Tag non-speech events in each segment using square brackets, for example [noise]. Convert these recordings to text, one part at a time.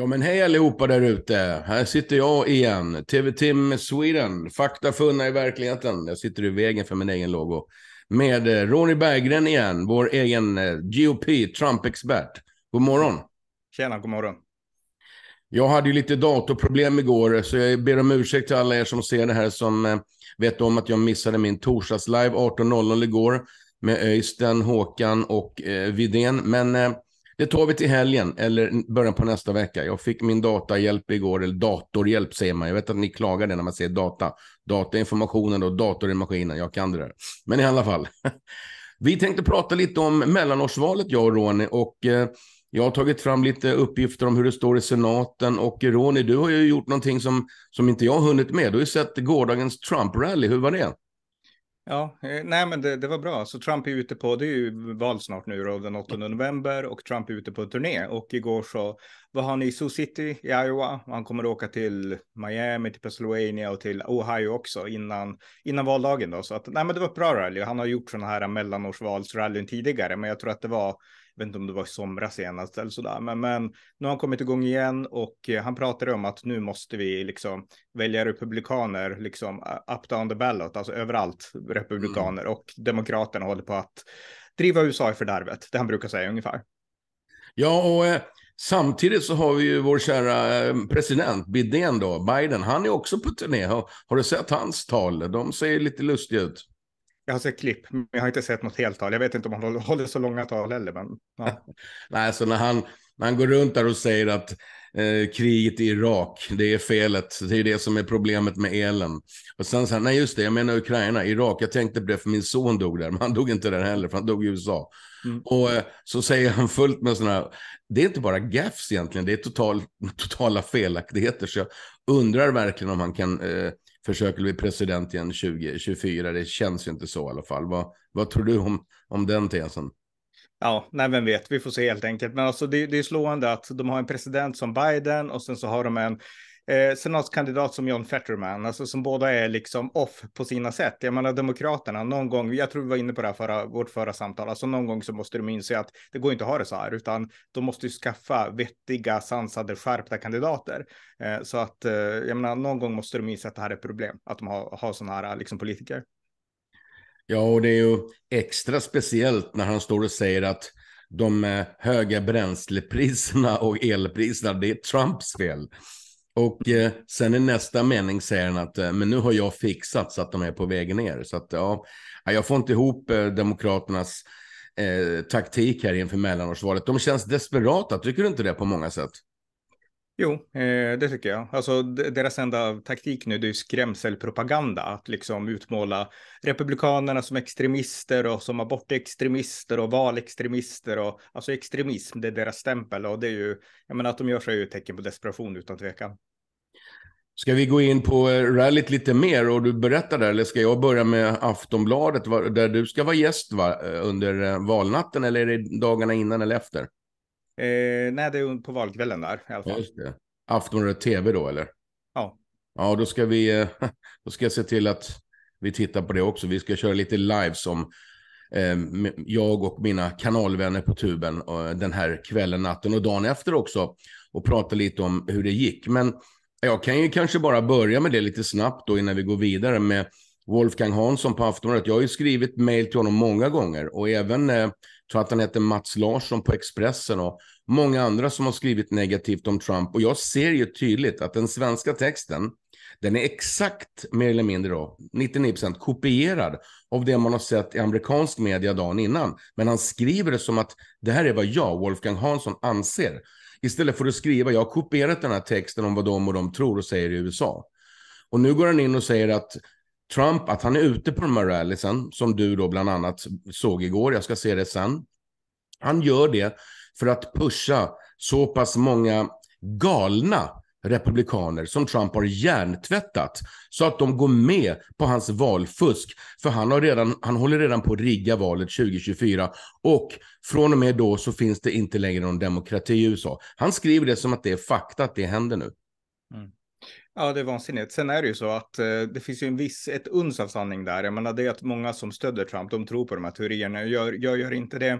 Ja men hej allihopa där ute. Här sitter jag igen. TV-Tim Sweden. Fakta funna i verkligheten. Jag sitter i vägen för min egen logo. Med eh, Ronny Berggren igen, vår egen eh, GOP, Trump-expert. God morgon. Tjena, god morgon. Jag hade ju lite datorproblem igår, så jag ber om ursäkt till alla er som ser det här som eh, vet om att jag missade min torsdags torsdagslive 18.00 igår med Öysten, Håkan och eh, Vidén. Men eh, det tar vi till helgen eller början på nästa vecka. Jag fick min datahjälp igår, eller datorhjälp säger man. Jag vet att ni klagar det när man säger data. Data är informationen och dator är maskinen. Jag kan det där. Men i alla fall. [laughs] Vi tänkte prata lite om mellanårsvalet, jag och Ronny. Och eh, jag har tagit fram lite uppgifter om hur det står i senaten. Och Ronny, du har ju gjort någonting som, som inte jag har hunnit med. Du har ju sett gårdagens Trump-rally. Hur var det? Ja, eh, nej men det, det, var bra. Så Trump är ute på, det är ju val snart nu då, den 8 november och Trump är ute på turné och igår så var han i Sioux City i Iowa. Han kommer åka till Miami, till Pennsylvania och till Ohio också innan, innan valdagen då. Så att, nej men det var ett bra rally. Han har gjort sådana här mellanårsvalsrallyn tidigare, men jag tror att det var vet inte om det var i somras senast eller sådär, men, men nu har han kommit igång igen och eh, han pratar om att nu måste vi liksom välja republikaner, liksom up down the ballot, alltså överallt republikaner mm. och demokraterna håller på att driva USA i fördärvet, det han brukar säga ungefär. Ja, och eh, samtidigt så har vi ju vår kära eh, president, Biden då, Biden, han är också på turné. Har, har, du sett hans tal? De ser lite lustiga ut jag har sett klipp, men jag har inte sett något heltal. Jag vet inte om han håller så långa tal heller. Men, ja. [laughs] Nej, så när han, när han går runt där och säger att eh, kriget i Irak, det är felet, det är det som är problemet med elen. Och sen så här, nej just det, jag menar Ukraina, Irak, jag tänkte på det för min son dog där, [laughs] men han dog inte där heller, för han dog i USA. Mm. Och eh, så säger han fullt med sådana här, det är inte bara gaffs egentligen, det är total, [laughs] totala felaktigheter. Så jag undrar verkligen om han kan eh, försöker bli president igen 2024. Det känns ju inte så i alla fall. Vad, vad tror du om, om den tesen? Ja, nej, vem vet, vi får se helt enkelt. Men alltså det, det är slående att de har en president som Biden och sen så har de en Eh, senatskandidat som John Fetterman, alltså som båda är liksom off på sina sätt. Jag menar Demokraterna, någon gång, jag tror vi var inne på det här förra, vårt förra samtal, alltså någon gång så måste de inse att det går inte att ha det så här, utan de måste ju skaffa vettiga, sansade, skärpta kandidater. Eh, så att, eh, jag menar, någon gång måste de inse att det här är ett problem, att de har, har sådana här liksom, politiker. Ja, och det är ju extra speciellt när han står och säger att de eh, höga bränslepriserna och elpriserna, det är Trumps fel. Och eh, sen i nästa mening säger han att eh, men nu har jag fixat så att de är på väg ner. Så att, ja, jag får inte ihop eh, Demokraternas eh, taktik här inför mellanårsvalet. De känns desperata, tycker du inte det på många sätt? Jo, eh, det tycker jag. Alltså, deras enda taktik nu det är skrämselpropaganda. Att liksom utmåla republikanerna som extremister och som abortextremister och valextremister. Och, alltså extremism, det är deras stämpel. Och det är ju, jag menar att de gör sig ju ett tecken på desperation utan tvekan. Ska vi gå in på eh, rallyt lite mer och du berättar där, eller ska jag börja med Aftonbladet där du ska vara gäst va? Eh, under eh, valnatten eller är det dagarna innan eller efter? Eh, nej, det är på valkvällen där i alla fall. Just det. Aftonbladet TV då eller? Ja. Ja, då ska vi, [laughs] då ska jag se till att vi tittar på det också. Vi ska köra lite live som eh, jag och mina kanalvänner på tuben den här kvällen, natten och dagen efter också och prata lite om hur det gick. Men jag kan ju kanske bara börja med det lite snabbt då innan vi går vidare med Wolfgang Hansson på Aftonbladet. Jag har ju skrivit mejl till honom många gånger och även, eh, tror att han heter Mats Larsson på Expressen och många andra som har skrivit negativt om Trump. Och jag ser ju tydligt att den svenska texten, den är exakt, mer eller mindre då, 99% kopierad av det man har sett i amerikansk media dagen innan. Men han skriver det som att det här är vad jag, Wolfgang Hansson, anser. Istället för att skriva, jag har kopierat den här texten om vad de och de tror och säger i USA. Och nu går han in och säger att Trump, att han är ute på de här rallysen, som du då bland annat såg igår, jag ska se det sen. Han gör det för att pusha så pass många galna republikaner som Trump har hjärntvättat så att de går med på hans valfusk. För han, har redan, han håller redan på att rigga valet 2024 och från och med då så finns det inte längre någon demokrati i USA. Han skriver det som att det är fakta att det händer nu. Mm. Ja, det är vansinnigt. Sen är det ju så att eh, det finns ju en viss, ett uns av sanning där. Jag menar, det är att många som stöder Trump, de tror på de här teorierna. Jag, jag gör inte det.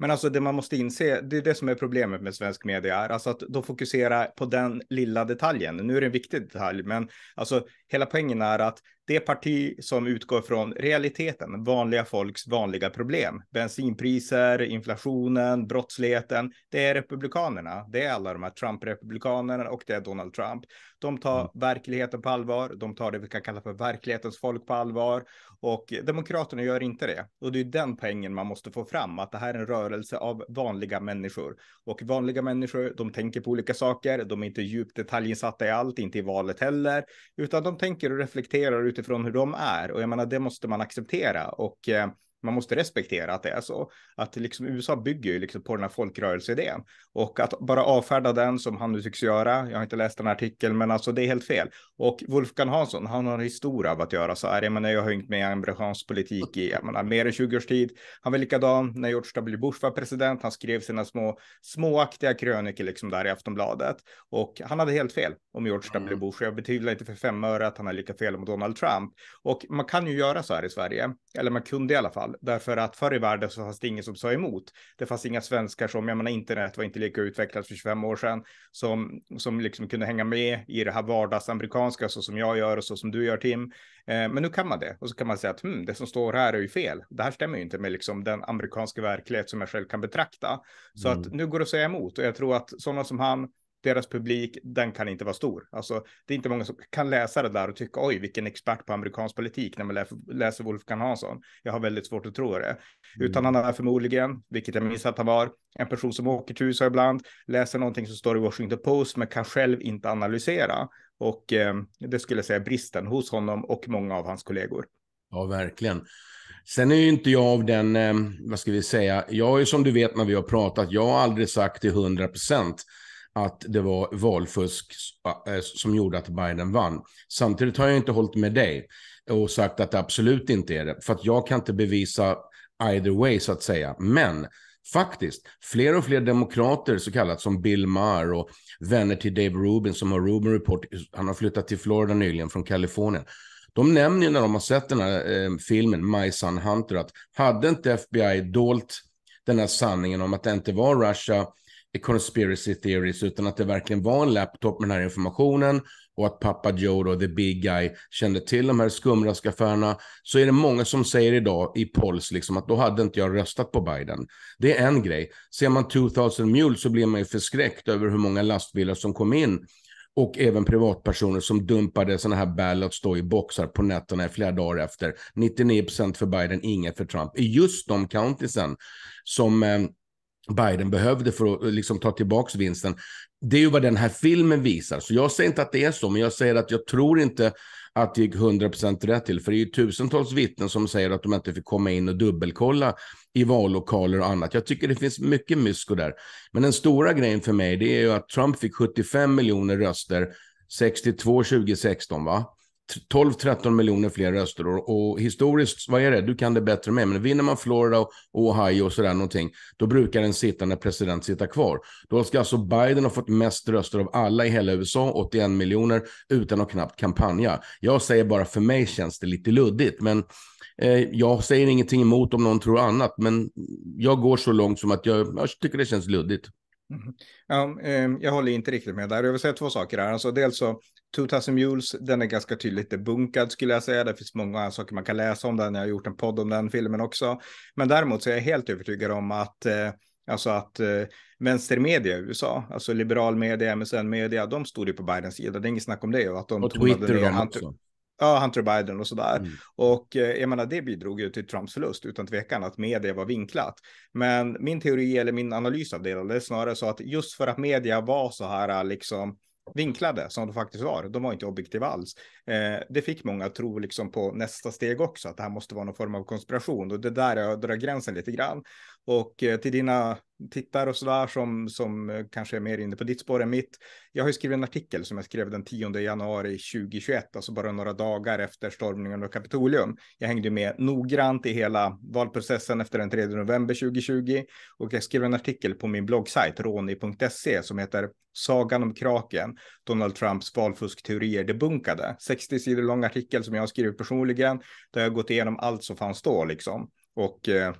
Men alltså det man måste inse, det är det som är problemet med svensk media, är alltså att då fokusera på den lilla detaljen. Nu är det en viktig detalj, men alltså hela poängen är att det parti som utgår från realiteten, vanliga folks vanliga problem. Bensinpriser, inflationen, brottsligheten. Det är republikanerna. Det är alla de här Trump-republikanerna och det är Donald Trump. De tar mm. verkligheten på allvar. De tar det vi kan kalla för verklighetens folk på allvar och demokraterna gör inte det. Och det är den poängen man måste få fram, att det här är en rörelse av vanliga människor och vanliga människor. De tänker på olika saker. De är inte djupt detaljinsatta i allt, inte i valet heller, utan de tänker och reflekterar utifrån utifrån hur de är och jag menar det måste man acceptera och eh, man måste respektera att det är så. Att liksom USA bygger ju liksom på den här folkrörelseidén. Och att bara avfärda den som han nu tycks göra, jag har inte läst den här artikeln, men alltså det är helt fel. Och Wolfgang Hansson, han har en historia av att göra så här. Jag menar, jag har hängt med i amerikansk politik i menar, mer än 20 års tid. Han var likadan när George W. Bush var president. Han skrev sina små småaktiga krönikor liksom där i Aftonbladet. Och han hade helt fel om George W. Mm. Bush. Jag betvivlar inte för fem öre att han har lika fel om Donald Trump. Och man kan ju göra så här i Sverige, eller man kunde i alla fall fall. Därför att förr i världen så fanns det ingen som sa emot. Det fanns inga svenskar som, jag menar internet var inte lika utvecklat för 25 år sedan, som, som liksom kunde hänga med i det här vardagsamerikanska så som jag gör och så som du gör Tim. Eh, men nu kan man det och så kan man säga att hmm, det som står här är ju fel. Det här stämmer ju inte med liksom den amerikanska verklighet som jag själv kan betrakta. Så mm. att nu går det att säga emot och jag tror att sådana som han deras publik, den kan inte vara stor. Alltså, det är inte många som kan läsa det där och tycka oj, vilken expert på amerikansk politik när man läser Wolfgang Hansson. Jag har väldigt svårt att tro det. Mm. Utan han är förmodligen, vilket jag minns att han var, en person som åker till USA ibland, läser någonting som står i Washington Post, men kan själv inte analysera. Och eh, det skulle jag säga bristen hos honom och många av hans kollegor. Ja, verkligen. Sen är ju inte jag av den, eh, vad ska vi säga, jag är som du vet när vi har pratat, jag har aldrig sagt till hundra procent att det var valfusk eh, som gjorde att Biden vann. Samtidigt har jag inte hållit med dig och sagt att det absolut inte är det, för att jag kan inte bevisa either way så att säga. Men faktiskt, fler och fler demokrater, så kallat som Bill Maher och vänner till Dave Rubin som har Rubin Report, han har flyttat till Florida nyligen från Kalifornien. De nämner ju när de har sett den här eh, filmen, My Son Hunter, att hade inte FBI dolt den här sanningen om att det inte var Russia conspiracy theories utan att det verkligen var en laptop med den här informationen och att pappa Joe, då, the big guy, kände till de här skumraskaffärerna så är det många som säger idag i polls liksom att då hade inte jag röstat på Biden. Det är en grej. Ser man 2000 Mule så blir man ju förskräckt över hur många lastbilar som kom in och även privatpersoner som dumpade sådana här ballots då i boxar på nätterna i flera dagar efter. 99 procent för Biden, inget för Trump. I just de countiesen som eh, Biden behövde för att liksom ta tillbaka vinsten. Det är ju vad den här filmen visar. Så jag säger inte att det är så, men jag säger att jag tror inte att det gick 100% rätt till. För det är ju tusentals vittnen som säger att de inte fick komma in och dubbelkolla i vallokaler och annat. Jag tycker det finns mycket mysko där. Men den stora grejen för mig det är ju att Trump fick 75 miljoner röster, 62 2016 va? 12-13 miljoner fler röster. Och, och, historiskt, vad är det, du kan det bättre med, men vinner man Florida och Ohio och sådär någonting, då brukar en sittande president sitta kvar. Då ska alltså Biden ha fått mest röster av alla i hela USA, 81 miljoner, utan att knappt kampanja. Jag säger bara, för mig känns det lite luddigt, men eh, jag säger ingenting emot om någon tror annat, men jag går så långt som att jag, jag tycker det känns luddigt. Ja, ehm, jag håller inte riktigt med där. Jag vill säga två saker här. Alltså, dels så 2000 Mules, den är ganska tydligt bunkad skulle jag säga. Det finns många saker man kan läsa om den. Jag har gjort en podd om den filmen också. Men däremot så är jag helt övertygad om att eh, Alltså att eh, vänstermedia i USA, alltså liberal media, MSN media, de stod ju på Bidens sida. Det är inget snack om det. Och, att de och Twitter ner, också. Ja, Hunter Biden och sådär. Mm. Och eh, jag menar, det bidrog ju till Trumps förlust utan tvekan att media var vinklat. Men min teori eller min analys av det, det är snarare så att just för att media var så här eh, liksom vinklade som de faktiskt var. De var inte objektiva alls. Eh, det fick många att tro liksom på nästa steg också, att det här måste vara någon form av konspiration och det där jag drar gränsen lite grann. Och eh, till dina tittar och sådär som, som eh, kanske är mer inne på ditt spår än mitt. Jag har ju skrivit en artikel som jag skrev den 10 januari 2021, alltså bara några dagar efter stormningen av Kapitolium. Jag hängde med noggrant i hela valprocessen efter den 3 november 2020 och jag skrev en artikel på min bloggsajt roni.se som heter Sagan om kraken, Donald Trumps valfuskteorier debunkade. 60 sidor lång artikel som jag har skrivit personligen där jag gått igenom allt som fanns då liksom och eh,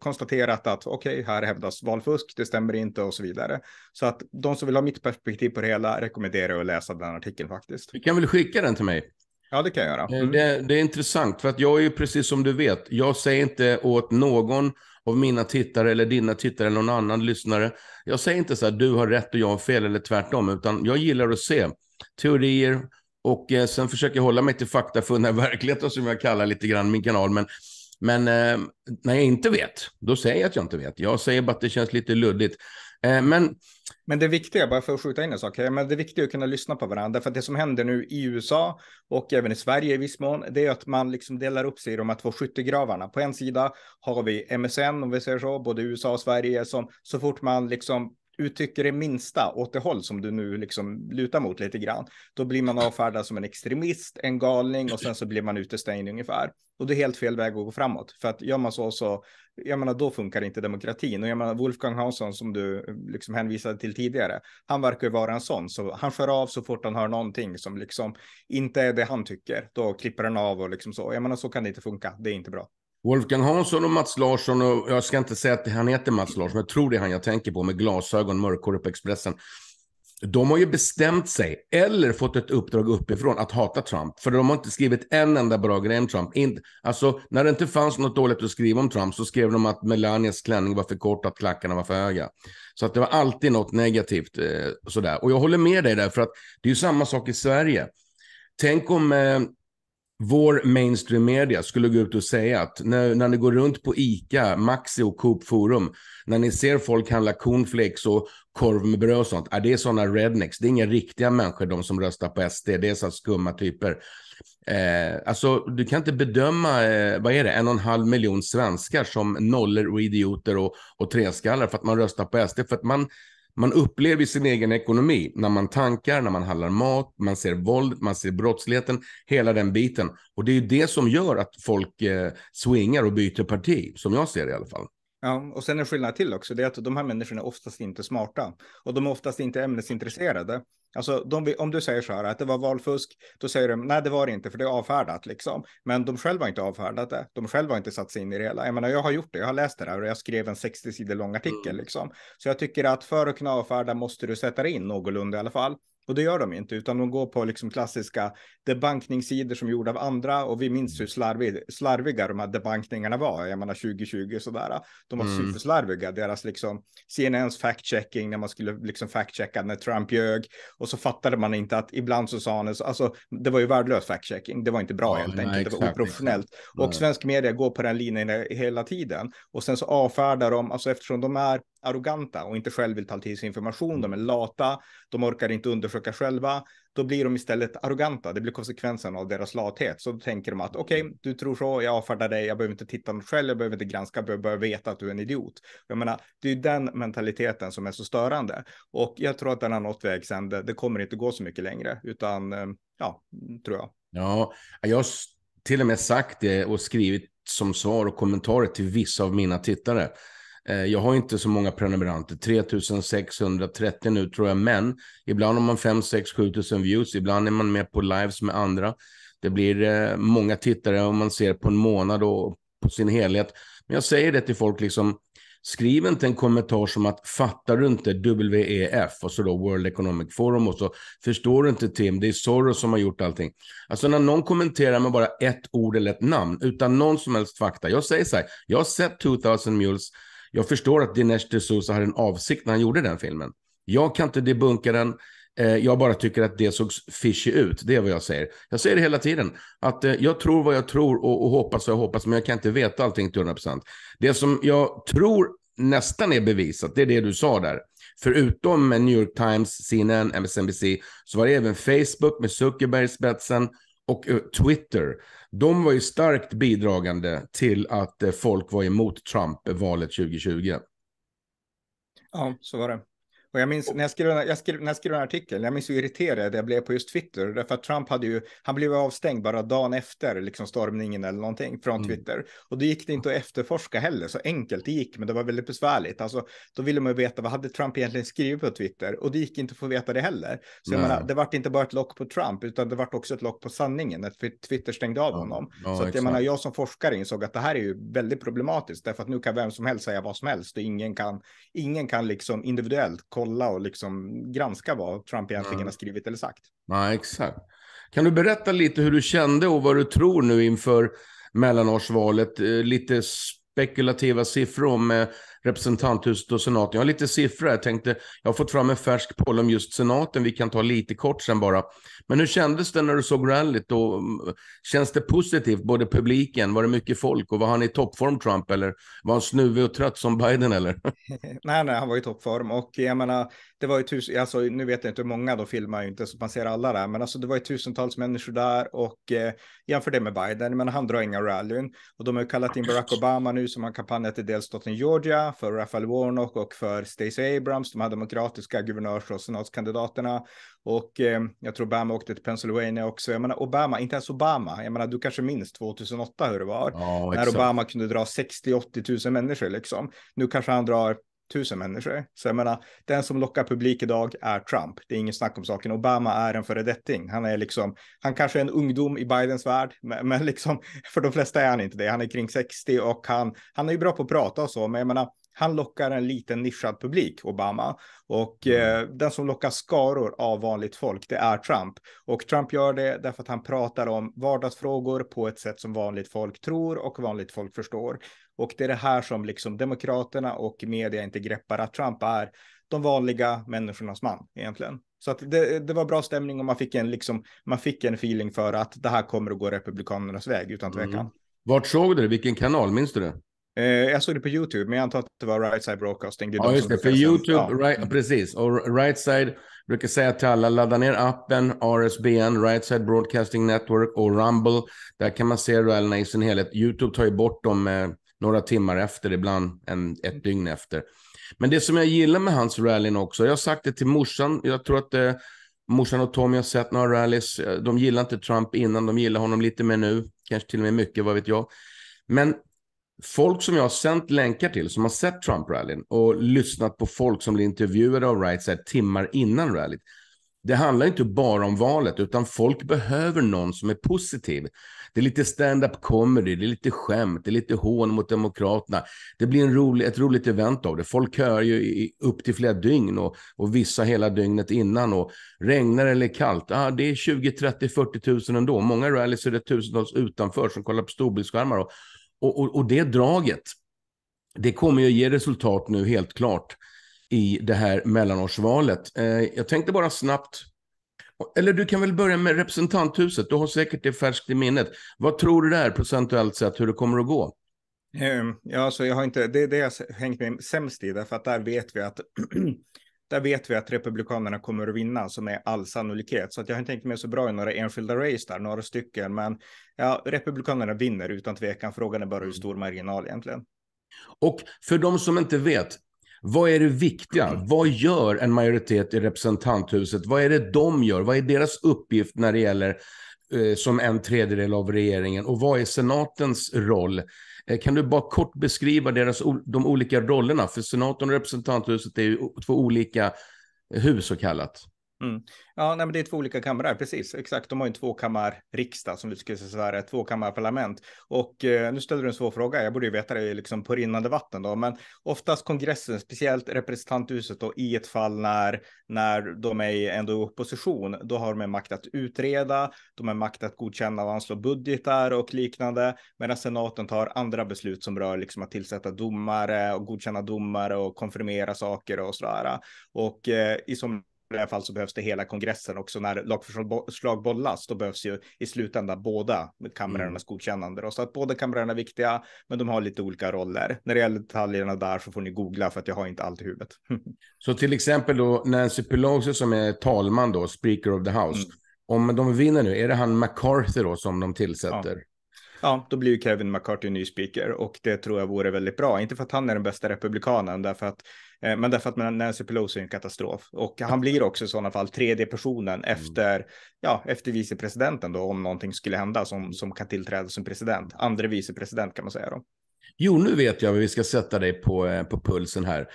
konstaterat att okej, okay, här hävdas valfusk, det stämmer inte och så vidare. Så att de som vill ha mitt perspektiv på det hela rekommenderar att läsa den artikeln faktiskt. Du kan väl skicka den till mig? Ja, det kan jag göra. Mm. Det, det, är intressant, för att jag är ju precis som du vet, jag säger inte åt någon av mina tittare eller dina tittare eller någon annan lyssnare. Jag säger inte så här, du har rätt och jag har fel eller tvärtom, utan jag gillar att se teorier, och eh, sen försöker jag hålla mig till faktafulla verkligheten som jag kallar lite grann min kanal. Men men eh, när jag inte vet, då säger jag att jag inte vet. Jag säger bara att det känns lite luddigt. Eh, men... men det viktiga, bara för att skjuta in en sak, men det viktiga är att kunna lyssna på varandra. För att det som händer nu i USA och även i Sverige i viss mån, det är att man liksom delar upp sig i de här två skyttegravarna. På en sida har vi MSN, om vi säger så, både USA och Sverige, som så fort man liksom uttrycker det minsta åt det håll som du nu liksom lutar mot lite grann, då blir man avfärdad som en extremist, en galning och sen så blir man utestängd ungefär. Och det är helt fel väg att gå framåt, för att gör man så så, jag menar då funkar inte demokratin. Och jag menar Wolfgang Hansson som du eh, liksom hänvisade till tidigare, han verkar ju vara en sån, så han skär av så fort han hör någonting som liksom inte är det han tycker, då klipper han av och liksom så. Jag menar så kan det inte funka, det är inte bra. Wolfgang Hansson och Mats Larsson, och jag ska inte säga att han heter Mats Larsson, jag tror det är han jag tänker på med glasögon, mörkhår på Expressen. De har ju bestämt sig, eller fått ett uppdrag uppifrån, att hata Trump. För de har inte skrivit en enda bra grej om Trump. In, alltså, när det inte fanns något dåligt att skriva om Trump så skrev de att Melanias klänning var för kort, att klackarna var för höga. Så att det var alltid något negativt. Eh, sådär. Och jag håller med dig där, för att det är ju samma sak i Sverige. Tänk om eh, vår mainstream media skulle gå ut och säga att när, när ni går runt på ICA, Maxi och Coop Forum, när ni ser folk handla cornflakes och korv med bröd och sånt, är det sådana rednecks. Det är inga riktiga människor de som röstar på SD, det är så skumma typer. Eh, alltså, du kan inte bedöma, eh, vad är det, en och en halv miljon svenskar som nollor och idioter och, och treskallar för att man röstar på SD, för att man man upplever sin egen ekonomi när man tankar, när man handlar mat, man ser våld, man ser brottsligheten, hela den biten. Och det är ju det som gör att folk eh, swingar och byter parti, som jag ser det i alla fall. Ja, och sen en skillnad till också, det är att de här människorna är oftast inte smarta och de är oftast inte ämnesintresserade. Alltså de, om du säger så här att det var valfusk, då säger de nej det var det inte för det är avfärdat liksom. Men de själva har inte avfärdat det, de själva har inte satt sig in i det hela. Jag menar jag har gjort det, jag har läst det här och jag skrev en 60 sidor lång artikel mm. liksom. Så jag tycker att för att kunna avfärda måste du sätta dig in någorlunda i alla fall. Och det gör de inte, utan de går på liksom klassiska debankningssidor som är gjorda av andra. Och vi minns hur mm. slarvig, slarviga de här debankningarna var. Jag menar 2020 sådär. De var mm. superslarviga. Deras liksom CNNs fact-checking när man skulle liksom fact-checka när Trump ljög. Och så fattade man inte att ibland så sa han, alltså det var ju värdelös fact-checking. Det var inte bra ja, helt nej, enkelt. det var oprofessionellt. Exakt. Och svensk media går på den linjen hela tiden. Och sen så avfärdar de, alltså eftersom de är arroganta och inte själv vill ta till sig information. De mm. är lata, de orkar inte undersöka själva. Då blir de istället arroganta. Det blir konsekvensen av deras lathet. Så då tänker de att okej, okay, mm. du tror så, jag avfärdar dig, jag behöver inte titta själv, jag behöver inte granska, jag behöver veta att du är en idiot. Jag menar, det är den mentaliteten som är så störande. Och jag tror att den har nått vägs ände. Det kommer inte gå så mycket längre, utan eh, ja, tror jag. Ja, jag har till och med sagt det och skrivit som svar och kommentarer till vissa av mina tittare Eh, jag har inte så många prenumeranter, 3630 nu tror jag, men ibland har man 5, 6, 7000 views, ibland är man med på lives med andra. Det blir eh, många tittare om man ser på en månad och på sin helhet. Men jag säger det till folk, liksom, skriv inte en kommentar som att fattar du inte WEF och så då World Economic Forum och så förstår du inte Tim, det är Soros som har gjort allting. Alltså när någon kommenterar med bara ett ord eller ett namn utan någon som helst fakta. Jag säger så här, jag har sett 2000 Mules jag förstår att Dinesh D'Souza hade en avsikt när han gjorde den filmen. Jag kan inte debunka den. Eh, jag bara tycker att det såg fishy ut. Det är vad jag säger. Jag säger det hela tiden. Att eh, jag tror vad jag tror och, och hoppas vad jag hoppas, men jag kan inte veta allting till 100%. Det som jag tror nästan är bevisat, det är det du sa där. Förutom New York Times, CNN, MSNBC, så var det även Facebook med Zuckerberg i spetsen och eh, Twitter, de var ju starkt bidragande till att eh, folk var emot Trump valet 2020. Ja, så var det. Och jag minns när jag skrev, jag skrev, när jag skrev en artikel, jag minns hur irriterad jag blev på just Twitter, därför att Trump hade ju, han blev avstängd bara dagen efter liksom stormningen eller någonting från mm. Twitter. Och då gick det inte att efterforska heller, så enkelt det gick, men det var väldigt besvärligt. Alltså, då ville man veta vad hade Trump egentligen skrivit på Twitter? Och det gick inte att få veta det heller. Så jag menar, det vart inte bara ett lock på Trump, utan det vart också ett lock på sanningen, när Twitter stängde av honom. Mm. så att, jag menar, jag som forskare insåg att det här är ju väldigt problematiskt, därför att nu kan vem som helst säga vad som helst och ingen kan, ingen kan liksom individuellt kolla och liksom granska vad Trump egentligen mm. har skrivit eller sagt. Nej, exakt. Kan du berätta lite hur du kände och vad du tror nu inför mellanårsvalet? Eh, lite spekulativa siffror med representanthuset och senaten. Jag har lite siffror Jag tänkte, jag har fått fram en färsk poll om just senaten. Vi kan ta lite kort sen bara. Men hur kändes det när du såg rallyt? Och, mm, känns det positivt, både publiken, var det mycket folk och var han i toppform Trump eller var han snuvig och trött som Biden eller? [laughs] [laughs] nej, nej, han var i toppform och jag menar, det var ju tusen, alltså nu vet jag inte hur många, då filmar ju inte så man ser alla där, men alltså det var ju tusentals människor där och eh, jämför det med Biden, men han drar inga rallyn och de har ju kallat in Barack Obama nu som har kampanjat i delstaten Georgia för Raphael Warnock och för Stacey Abrams, de här demokratiska guvernörs och senatskandidaterna. Och eh, jag tror Obama åkte till Pennsylvania också. Jag menar Obama, inte ens Obama, jag menar du kanske minns 2008 hur det var, oh, när Obama kunde dra 60-80 tusen människor liksom. Nu kanske han drar tusen människor. Så jag menar, den som lockar publik idag är Trump. Det är ingen snack om saken. Obama är en föredetting. Han är liksom, han kanske är en ungdom i Bidens värld, men, men liksom [laughs] för de flesta är han inte det. Han är kring 60 och han, han är ju bra på att prata och så, men jag menar, han lockar en liten nischad publik, Obama. Och mm. eh, den som lockar skaror av vanligt folk, det är Trump. Och Trump gör det därför att han pratar om vardagsfrågor på ett sätt som vanligt folk tror och vanligt folk förstår. Och det är det här som liksom demokraterna och media inte greppar att Trump är de vanliga människornas man egentligen. Så att det, det, var bra stämning och man fick, en, liksom, man fick en feeling för att det här kommer att gå republikanernas väg utan tvekan. Mm. Vart såg du det? Vilken kanal? Minns du det? Eh, jag såg det på YouTube, men jag antar att det var Right Side Broadcasting. Det ja, just det. För YouTube, ja. right, mm. precis. Och Right Side brukar säga till alla, ladda ner appen RSBN, Right Side Broadcasting Network och Rumble. Där kan man se duellerna i sin helhet. YouTube tar ju bort dem eh, några timmar efter, ibland en, ett dygn efter. Men det som jag gillar med hans rallyn också, jag har sagt det till morsan, jag tror att eh, morsan och Tommy har sett några rallys. Eh, de gillar inte Trump innan, de gillar honom lite mer nu. Kanske till och med mycket, vad vet jag. Men folk som jag har sänt länkar till som har sett Trump-rallyn och lyssnat på folk som blir intervjuade av Right Side timmar innan rallyt. Det handlar inte bara om valet, utan folk behöver någon som är positiv. Det är lite stand-up comedy, det är lite skämt, det är lite hån mot Demokraterna. Det blir en rolig, ett roligt event av det. Folk kör ju i, upp till flera dygn och, och vissa hela dygnet innan. Och regnar eller kallt, ah, det är 20, 30, 40 tusen ändå. Många rallys är det tusentals utanför som kollar på storbildsskärmar. Och och, och, och det draget, det kommer ju ge resultat nu helt klart i det här mellanårsvalet. Eh, jag tänkte bara snabbt, eller du kan väl börja med representanthuset, du har säkert det färskt i minnet. Vad tror du där procentuellt sett hur det kommer att gå? Ehm, ja, så alltså jag har inte, det är det jag har hängt med sämst i, därför att där vet vi att [clears throat] där vet vi att Republikanerna kommer att vinna som är all sannolikhet. Så att jag har inte tänkt mig så bra i några enskilda race där, några stycken, men ja, Republikanerna vinner utan tvekan. Frågan är bara hur mm. stor marginal egentligen. Och för de som inte vet, vad är det viktiga? Mm. Vad gör en majoritet i representanthuset? Vad är det de gör? Vad är deras uppgift när det gäller eh, som en tredjedel av regeringen? Och vad är senatens roll Eh, kan du bara kort beskriva deras, de olika rollerna? För senaten och representanthuset är ju två olika hus så kallat. Mm. Ja, nej, men det är två olika kamrar, precis. Exakt, de har ju två kammar riksdag som vi skulle svära, två kammar parlament. Och eh, nu ställer du en svår fråga, jag borde ju veta det liksom på rinnande vatten då, men oftast kongressen, speciellt representanthuset då, i ett fall när, när de är ändå i opposition, då har de makt att utreda, de har makt att godkänna och anslå budgetar och liknande, medan senaten tar andra beslut som rör liksom att tillsätta domare och godkänna domare och konfirmera saker och sådär. Och eh, i som det här fallet så behövs det hela kongressen också. När lagförslag bollas, då behövs ju i slutändan båda kamrarnas mm. godkännande. Då. Så att båda kamrarna är viktiga, men de har lite olika roller. När det gäller detaljerna där så får ni googla för att jag har inte allt i huvudet. [laughs] så till exempel då Nancy Pelosi som är talman då, speaker of the house. Mm. Om de vinner nu, är det han McCarthy då som de tillsätter? Ja ja, då blir ju Kevin McCarthy ny speaker och det tror jag vore väldigt bra. Inte för att han är den bästa republikanen, därför att, eh, men därför att Nancy Pelosi är en katastrof. Och han blir också i sådana fall tredje personen mm. efter, mm. ja, efter vicepresidenten då, om någonting skulle hända som, som kan tillträda som president. Andre vicepresident kan man säga då. Jo, nu vet jag, men vi ska sätta dig på, eh, på pulsen här.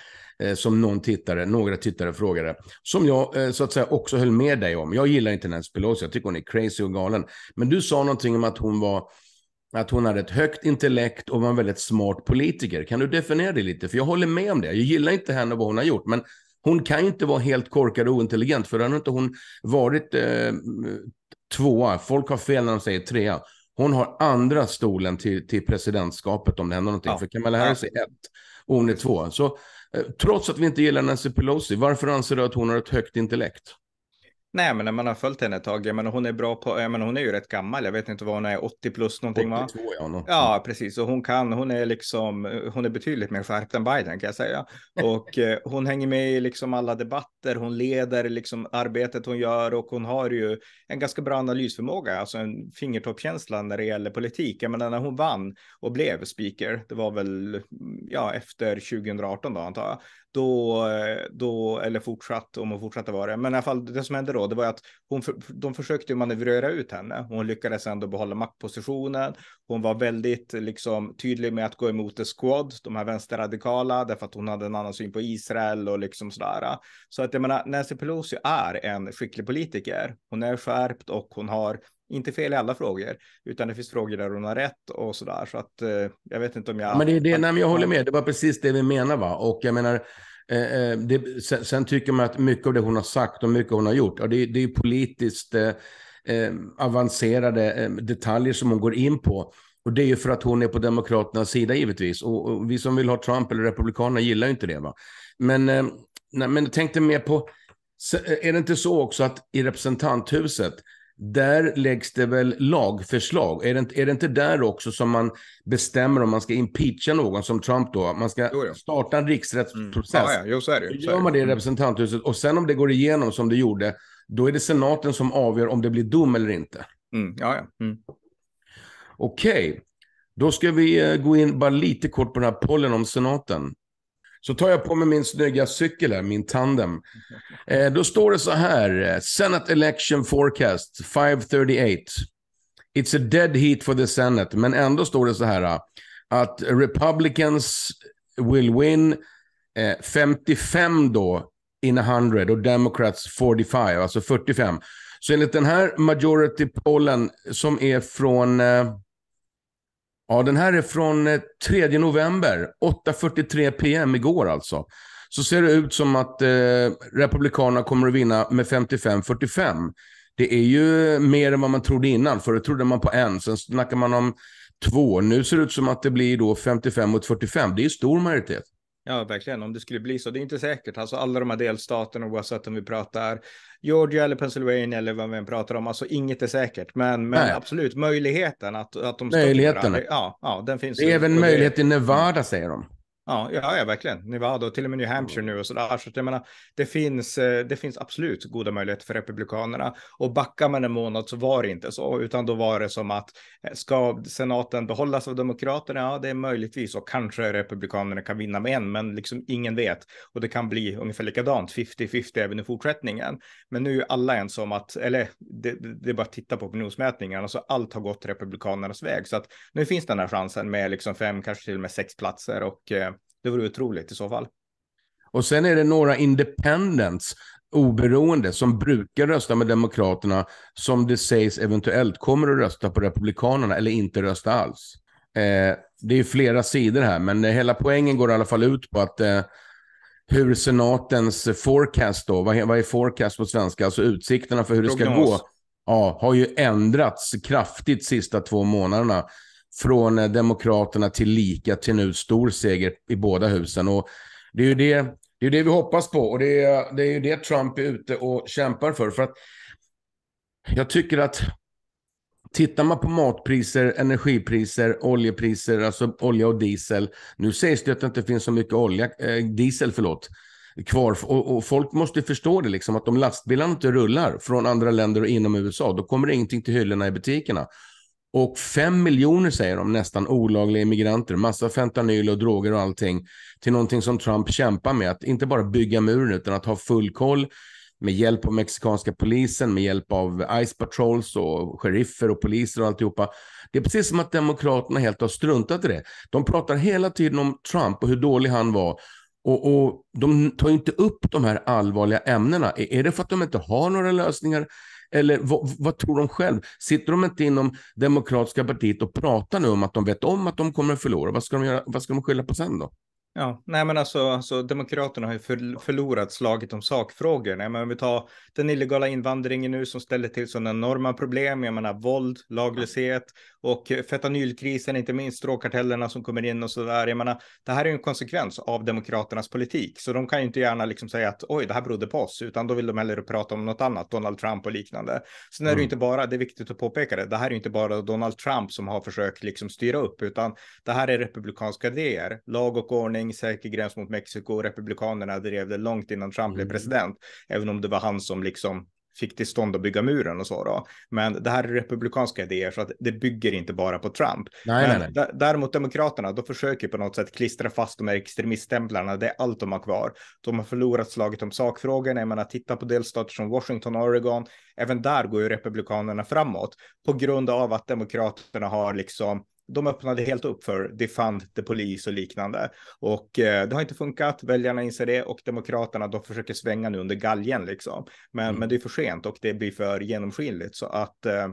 Eh, som någon tittare, några tittare frågade. Som jag eh, så att säga också höll med dig om. Jag gillar inte Nancy Pelosi, jag tycker hon är crazy och galen. Men du sa någonting om att hon var att hon hade ett högt intellekt och var en väldigt smart politiker. Kan du definiera det lite? För jag håller med om det. Jag gillar inte henne och vad hon har gjort, men hon kan ju inte vara helt korkad och ointelligent, för då har inte hon varit eh, tvåa. Folk har fel när de säger trea. Hon har andra stolen till, till presidentskapet om det händer någonting. Ja. För Kamala Harris är ett och hon är två. Så eh, trots att vi inte gillar Nancy Pelosi, varför anser du att hon har ett högt intellekt? Nej, men när man har följt henne ett tag, jag menar, hon är bra på, jag menar, hon är ju rätt gammal, jag vet inte vad hon är, 80 plus någonting 82, va? Ja, ja, mm. precis, och hon kan, hon är liksom, hon är betydligt mer skärpt än Biden kan jag säga. Och eh, hon hänger med i liksom alla debatter, hon leder liksom arbetet hon gör och hon har ju en ganska bra analysförmåga, alltså en fingertoppkänsla när det gäller politik. Jag menar, när hon vann och blev speaker, det var väl, ja, efter 2018 då antar jag, då, eh, då eller fortsatt, om hon fortsatte vara det, men i alla fall det som hände då, det var att hon, de försökte manövrera ut henne. Hon lyckades ändå behålla maktpositionen. Hon var väldigt liksom, tydlig med att gå emot The Squad, de här vänsterradikala, därför att hon hade en annan syn på Israel och liksom sådär. Så att jag menar, Nancy Pelosi är en skicklig politiker. Hon är skärpt och hon har inte fel i alla frågor, utan det finns frågor där hon har rätt och sådär. Så att eh, jag vet inte om jag... Men det är det, nej, jag håller med. Det var precis det vi menar, va? Och jag menar, Eh, eh, det, sen, sen, tycker man att mycket av det hon har sagt och mycket hon har gjort, ja, det, det är politiskt eh, eh, avancerade eh, detaljer som hon går in på. Och det är ju för att hon är på Demokraternas sida givetvis. Och, och vi som vill ha Trump eller Republikanerna gillar ju inte det. Va? Men, eh, nej, men jag tänkte mer på, är det inte så också att i representanthuset där läggs det väl lagförslag. Är det, är det inte där också som man bestämmer om man ska impeacha någon som Trump då? Man ska starta en riksrättsprocess. Mm. Ah, ja, jo, så är det. Så gör man det i mm. representanthuset och sen om det går igenom som det gjorde, då är det senaten som avgör om det blir dom eller inte. Mm. Ja, ja. Mm. Okej, okay. då ska vi eh, gå in bara lite kort på den här pollen om senaten. Så tar jag på mig min snygga cykel här, min tandem. Eh, då står det så här, eh, Senate election forecast 538. It's a dead heat for the Senate, men ändå står det så här eh, att Republicans will win eh, 55 då in 100 och Democrats 45, alltså 45. Så enligt den här majority pollen som är från eh, Ja, den här är från 3 eh, november, 8.43 PM igår alltså. Så ser det ut som att eh, Republikanerna kommer att vinna med 55-45. Det är ju mer än vad man trodde innan. Förut trodde man på en, sen snackade man om två. Nu ser det ut som att det blir då 55 mot 45. Det är ju stor majoritet. Ja, verkligen. Om det skulle bli så. Det är inte säkert. Alltså alla de här delstaterna, oavsett om vi pratar Georgia eller Pennsylvania eller vad vi än pratar om, alltså inget är säkert. Men, men absolut, möjligheten att, att de... Möjligheten. ja, ja, den finns. Det är även möjlighet i Nevada, säger de. Ja, ja, ja, verkligen. Nevada och till och med New Hampshire nu och sådär. Så jag menar, det finns, eh, det finns absolut goda möjligheter för Republikanerna. Och backar man en månad så var det inte så, utan då var det som att eh, ska senaten behållas av Demokraterna? Ja, det är möjligtvis och kanske Republikanerna kan vinna med en, men liksom ingen vet. Och det kan bli ungefär likadant, 50-50 även i fortsättningen. Men nu är alla ens om att, eller det, det är bara att titta på opinionsmätningarna, så alltså, allt har gått Republikanernas väg. Så att nu finns den här chansen med liksom fem, kanske till och med sex platser och eh, det vore otroligt i så fall. Och sen är det några independents, oberoende, som brukar rösta med Demokraterna, som det sägs eventuellt kommer att rösta på Republikanerna eller inte rösta alls. Eh, det är flera sidor här, men hela poängen går i alla fall ut på att eh, hur senatens forecast då, vad, vad är forecast på svenska, alltså utsikterna för hur Prognos. det ska gå, ja, har ju ändrats kraftigt sista två månaderna från eh, Demokraterna till lika till nu stor seger i båda husen. Och det är ju det, det, är det vi hoppas på och det är, det är ju det Trump är ute och kämpar för. för att jag tycker att Tittar man på matpriser, energipriser, oljepriser, alltså olja och diesel. Nu sägs det att det inte finns så mycket olja, eh, diesel förlåt, kvar. Och, och, folk måste förstå det, liksom, att om lastbilarna inte rullar från andra länder och inom USA, då kommer det ingenting till hyllorna i butikerna. Och fem miljoner säger de, nästan olagliga immigranter, massa fentanyl och droger och allting, till någonting som Trump kämpar med, att inte bara bygga muren utan att ha full koll med hjälp av mexikanska polisen, med hjälp av ICE patrols och sheriffer och poliser och alltihopa. Det är precis som att demokraterna helt har struntat i det. De pratar hela tiden om Trump och hur dålig han var och, och, de tar inte upp de här allvarliga ämnena. Är det för att de inte har några lösningar eller vad, vad, tror de själv? Sitter de inte inom Demokratiska partiet och pratar nu om att de vet om att de kommer att förlora? Vad ska de, göra, vad ska de skylla på sen då? Ja, nej men alltså, alltså Demokraterna har ju förlorat slaget om sakfrågor. Nej, men om vi tar den illegala invandringen nu som ställer till sådana enorma problem, jag menar våld, laglöshet och fetanylkrisen, inte minst drogkartellerna som kommer in och sådär. Jag menar, det här är en konsekvens av Demokraternas politik, så de kan ju inte gärna liksom säga att oj, det här berodde på oss, utan då vill de hellre prata om något annat, Donald Trump och liknande. Sen är mm. det inte bara, det är viktigt att påpeka det, det här är inte bara Donald Trump som har försökt liksom styra upp, utan det här är republikanska idéer, lag och ordning, säker gräns mot Mexiko och republikanerna drev det långt innan Trump blev mm. president, även om det var han som liksom fick till stånd att bygga muren och så då. Men det här är republikanska idéer så att det bygger inte bara på Trump. Nej, Men nej, nej. Däremot demokraterna, då försöker på något sätt klistra fast de här extremiststämplarna. Det är allt de har kvar. De har förlorat slaget om sakfrågorna. Jag menar, titta på delstater som Washington, och Oregon. Även där går ju republikanerna framåt på grund av att demokraterna har liksom de öppnade helt upp för defund the police och liknande. Och eh, det har inte funkat, väljarna inser det och demokraterna de försöker svänga nu under galgen liksom. Men, mm. men det är för sent och det blir för genomskinligt så att eh,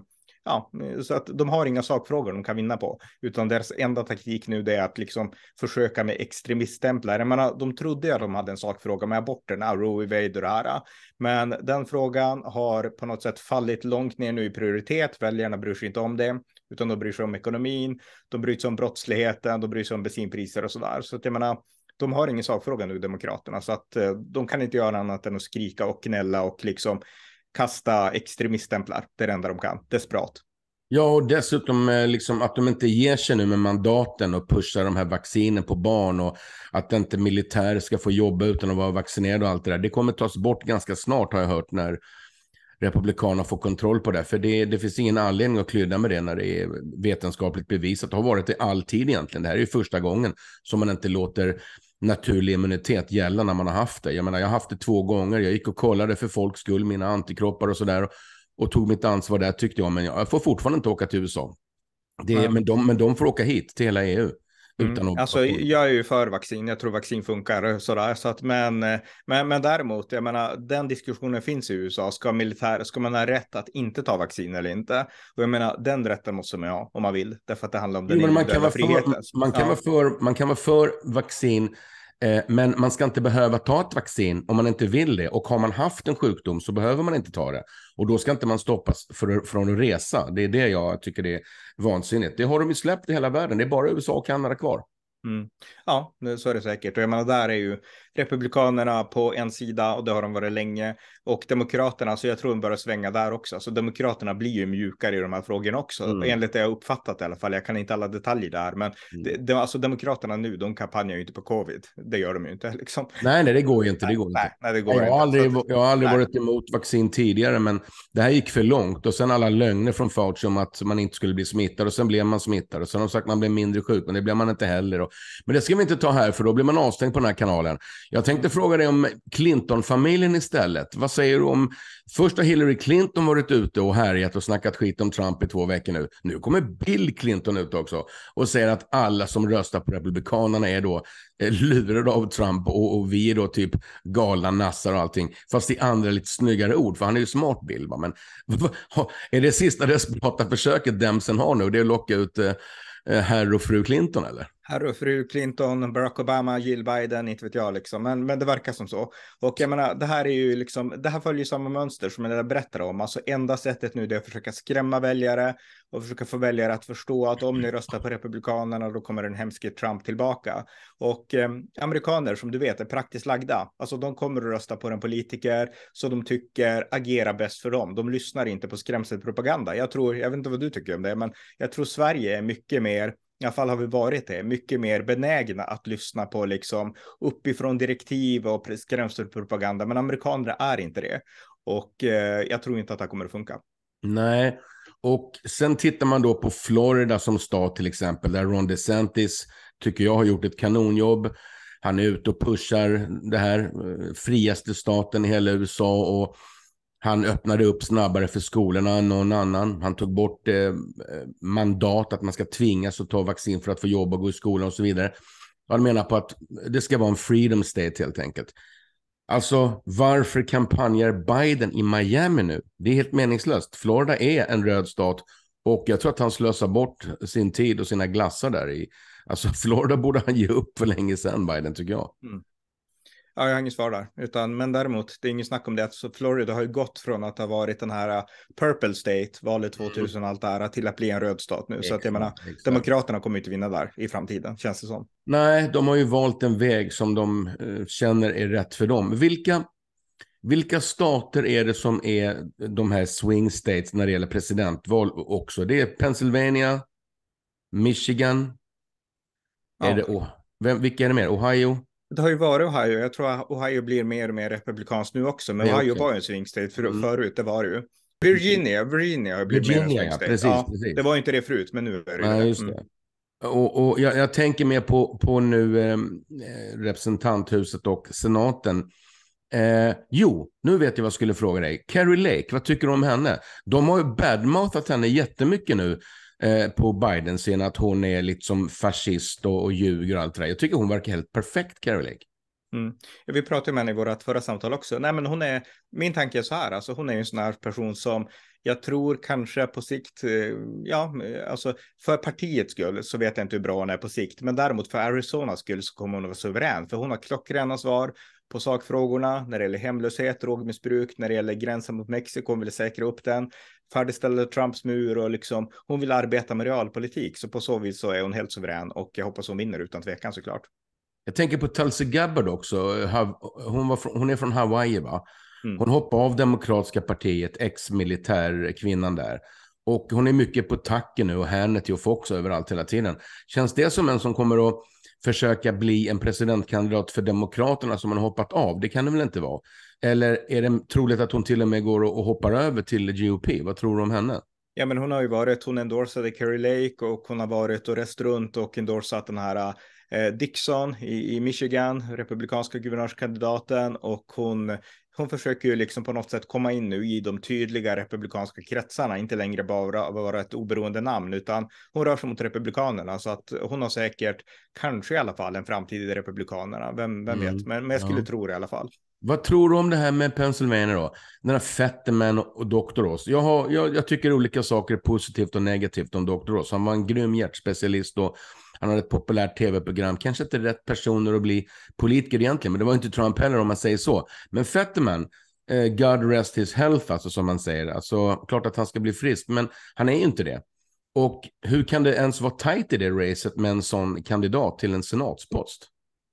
ja, så att de har inga sakfrågor de kan vinna på, utan deras enda taktik nu är att liksom försöka med extremiststämplar. Jag menar, de trodde att de hade en sakfråga med aborterna, Roe Wade och här, men den frågan har på något sätt fallit långt ner nu i prioritet. Väljarna bryr sig inte om det utan de bryr sig om ekonomin, de bryr sig om brottsligheten, de bryr sig om bensinpriser och sådär. Så att jag menar, de har ingen sakfråga nu, Demokraterna, så att eh, de kan inte göra annat än att skrika och gnälla och liksom kasta extremiststämplar. Det är det enda de kan, desperat. Ja, och dessutom eh, liksom att de inte ger sig nu med mandaten och pushar de här vaccinen på barn och att inte militärer ska få jobba utan att vara vaccinerade och allt det där. Det kommer tas bort ganska snart har jag hört när Republikanerna får kontroll på det. För det, det finns ingen anledning att klydda med det när det är vetenskapligt bevisat. Det har varit det alltid egentligen. Det här är ju första gången som man inte låter naturlig immunitet gälla när man har haft det. Jag menar, jag har haft det två gånger. Jag gick och kollade för folks skull, mina antikroppar och sådär. Och, och tog mitt ansvar där tyckte jag, men jag får fortfarande inte åka till USA. Det, men, de, men de får åka hit till hela EU. Mm. Utan mm. Alltså, jag är ju för vaccin, jag tror vaccin funkar. Sådär. Så att, men, eh, men, men däremot, jag menar, den diskussionen finns i USA. Ska, militär, ska man ha rätt att inte ta vaccin eller inte? Och jag menar, den rätten måste man ha om man vill, därför att det handlar om den individuella friheten. man, kan vara för, man kan vara för vaccin Eh, men man ska inte behöva ta ett vaccin om man inte vill det. Och har man haft en sjukdom så behöver man inte ta det. Och då ska inte man stoppas från att resa. Det är det jag tycker är vansinnigt. Det har de ju släppt i hela världen. Det är bara USA och Kanada kvar. Mm. Ja, så är det säkert. Och jag menar, där är ju republikanerna på en sida och det har de varit länge och demokraterna, så jag tror de börjar svänga där också. Så demokraterna blir ju mjukare i de här frågorna också, mm. enligt det jag uppfattat i alla fall. Jag kan inte alla detaljer där, men mm. det, det, alltså demokraterna nu, de kampanjar ju inte på covid. Det gör de ju inte [laughs] liksom. Nej, nej, det går ju inte. Det går nej, inte. Nej, det går jag, har Aldrig, jag har aldrig nej. varit emot vaccin tidigare, men det här gick för långt och sen alla lögner från Fauci om att man inte skulle bli smittad och sen blev man smittad och sen har de sagt att man blev mindre sjuk, men det blev man inte heller. Och... Men det ska vi inte ta här, för då blir man avstängd på den här kanalen. Jag tänkte fråga dig om Clinton-familjen istället. Vad säger du om... Först har Hillary Clinton varit ute och härjat och snackat skit om Trump i två veckor nu. Nu kommer Bill Clinton ut också och säger att alla som röstar på Republikanerna är då eh, lurade av Trump och, och vi är då typ galna nassar och allting. Fast i andra lite snyggare ord, för han är ju smart Bill. Va? Men [laughs] är det sista desperata försöket Demsen har nu? Det är att locka ut eh, eh herr och fru Clinton eller? herr och fru Clinton, Barack Obama, Jill Biden, inte vet jag liksom. Men, men det verkar som så. Och jag menar, det här är ju liksom, det här följer samma mönster som jag berättade om. Alltså enda sättet nu är att försöka skrämma väljare och försöka få väljare att förstå att om ni röstar på Republikanerna då kommer den hemske Trump tillbaka. Och eh, amerikaner som du vet är praktiskt lagda. Alltså de kommer att rösta på den politiker som de tycker agerar bäst för dem. De lyssnar inte på skrämselpropaganda. Jag tror, jag vet inte vad du tycker om det, men jag tror Sverige är mycket mer i alla fall har vi varit det, mycket mer benägna att lyssna på liksom uppifrån direktiv och skrämselpropaganda, men amerikaner är inte det. Och eh, jag tror inte att det här kommer att funka. Nej, och sen tittar man då på Florida som stat till exempel, där Ron DeSantis tycker jag har gjort ett kanonjobb. Han är ute och pushar det här, eh, friaste staten i hela USA och han öppnade upp snabbare för skolorna än någon annan. Han tog bort eh, mandat att man ska tvingas att ta vaccin för att få jobba och gå i skolan och så vidare. Han menar på att det ska vara en freedom state helt enkelt. Alltså varför kampanjar Biden i Miami nu? Det är helt meningslöst. Florida är en röd stat och jag tror att han slösar bort sin tid och sina glassar där i. Alltså [laughs] Florida borde han ge upp för länge sedan, Biden, tycker jag. Mm. Ja, jag har inget svar där. Utan, men däremot, det är inget snack om det. Så Florida har ju gått från att ha varit den här uh, purple state, valet 2000 mm. och allt det här, till att bli en röd stat nu. Exakt, så att jag menar, demokraterna kommer inte vinna där i framtiden, känns det som. Nej, de har ju valt en väg som de uh, känner är rätt för dem. Vilka, vilka stater är det som är de här swing states när det gäller presidentval också? Det är Pennsylvania, Michigan, ja. är det, oh, vem, vilka är det mer? Ohio? det har ju varit Ohio. Jag tror att Ohio blir mer och mer republikanskt nu också, men Ohio okay. var ju en swing state för, mm. förut. Det var det ju. Virginia, Virginia har blivit Virginia, mer en swing precis, ja, precis. Det var inte det förut, men nu är det ja, just mm. det. Och, och jag, jag, tänker mer på, på nu ehm, eh, representanthuset och senaten. Eh, jo, nu vet jag vad jag skulle fråga dig. Carrie Lake, vad tycker du om henne? De har ju badmouthat henne jättemycket nu Eh, på Biden sen att hon är liksom fascist och, och ljuger och allt det där. Jag tycker hon verkar helt perfekt, Carrie Lake. Mm. Vi pratade med henne i vårt förra samtal också. Nej, men hon är, min tanke är så här, alltså hon är en sån här person som jag tror kanske på sikt, eh, ja, alltså för partiets skull så vet jag inte hur bra hon är på sikt, men däremot för Arizonas skull så kommer hon att vara suverän, för hon har klockrena svar, på sakfrågorna när det gäller hemlöshet, drogmissbruk, när det gäller gränsen mot Mexiko. Hon vill säkra upp den, färdigställa Trumps mur och liksom hon vill arbeta med realpolitik. Så på så vis så är hon helt suverän och jag hoppas hon vinner utan tvekan såklart. Jag tänker på Tulsi Gabbard också. Hon, var från, hon är från Hawaii, va? Mm. Hon hoppade av Demokratiska partiet, ex-militär kvinnan där. Och hon är mycket på tacken nu och Hannity och Fox överallt hela tiden. Känns det som en som kommer att försöka bli en presidentkandidat för Demokraterna som hon hoppat av? Det kan det väl inte vara? Eller är det troligt att hon till och med går och hoppar över till GOP? Vad tror du om henne? Ja, men hon har ju varit, hon endorsade Kerry Lake och hon har varit och rest runt och endorsat den här eh, Dixon i, Michigan, republikanska guvernörskandidaten och hon hon försöker ju liksom på något sätt komma in nu i de tydliga republikanska kretsarna, inte längre bara vara ett oberoende namn, utan hon rör sig mot republikanerna så att hon har säkert, kanske i alla fall, en framtid i republikanerna. Vem, vem mm. vet, men, men, jag skulle ja. tro det i alla fall. Vad tror du om det här med Pennsylvania då? Den här Fetterman och Dr. Oz. Jag, har, jag, jag tycker olika saker är positivt och negativt om Dr. Oz. Han var en grym hjärtspecialist och han har ett populärt tv-program. Kanske inte rätt personer att bli politiker egentligen, men det var inte Trump heller om man säger så. Men Fetterman, eh, God rest his health, alltså som man säger. Alltså, klart att han ska bli frisk, men han är ju inte det. Och hur kan det ens vara tajt i det racet med en sån kandidat till en senatspost?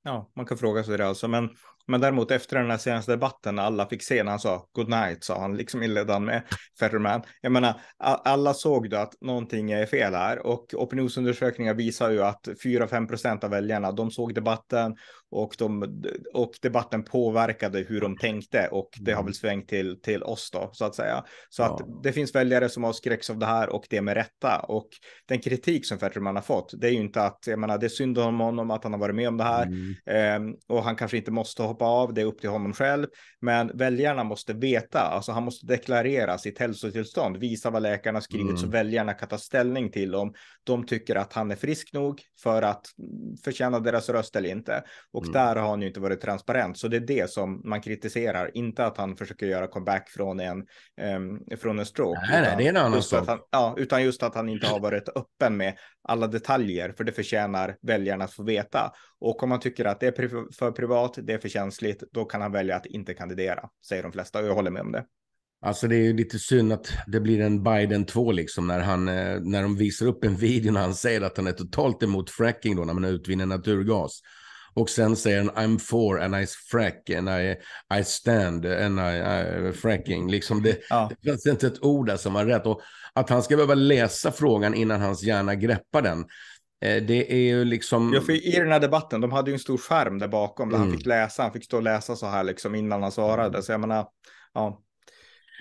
Ja, man kan fråga sig det alltså. Men men däremot efter den här senaste debatten när alla fick se när han sa good night sa han liksom inledde han med Fetterman. Jag menar, alla såg då att någonting är fel här och opinionsundersökningar visar ju att 4-5 procent av väljarna, de såg debatten och, de, och debatten påverkade hur de tänkte och det har mm. väl svängt till, till oss då så att säga. Så ja. att det finns väljare som har skräcks av det här och det med rätta och den kritik som Fetterman har fått det är ju inte att jag menar det är synd om honom att han har varit med om det här mm. eh, och han kanske inte måste hoppa av det är upp till honom själv men väljarna måste veta alltså han måste deklarera sitt hälsotillstånd visa vad läkarna skrivit mm. så väljarna kan ta ställning till om de tycker att han är frisk nog för att förtjäna deras röst eller inte. Och och mm. där har han ju inte varit transparent. Så det är det som man kritiserar. Inte att han försöker göra comeback från en, um, från en stroke. Nej, utan, det är en annan sak. Han, ja, utan just att han inte har varit öppen med alla detaljer. För det förtjänar väljarna att få veta. Och om man tycker att det är pri för privat, det är för känsligt, då kan han välja att inte kandidera. Säger de flesta och jag håller med om det. Alltså det är ju lite synd att det blir en Biden 2 liksom när, han, eh, när de visar upp en video när han säger att han är totalt emot fracking då när man utvinner naturgas. Och sen säger han I'm for and I frack and I, I stand and I, I fracking. Liksom det, ja. det finns inte ett ord där som har rätt. Och att han ska behöva läsa frågan innan hans hjärna greppar den. Eh, det är ju liksom... Ja, för i den här debatten, de hade ju en stor skärm där bakom där mm. han fick läsa. Han fick stå och läsa så här liksom innan han svarade. Mm. Så jag menar, ja.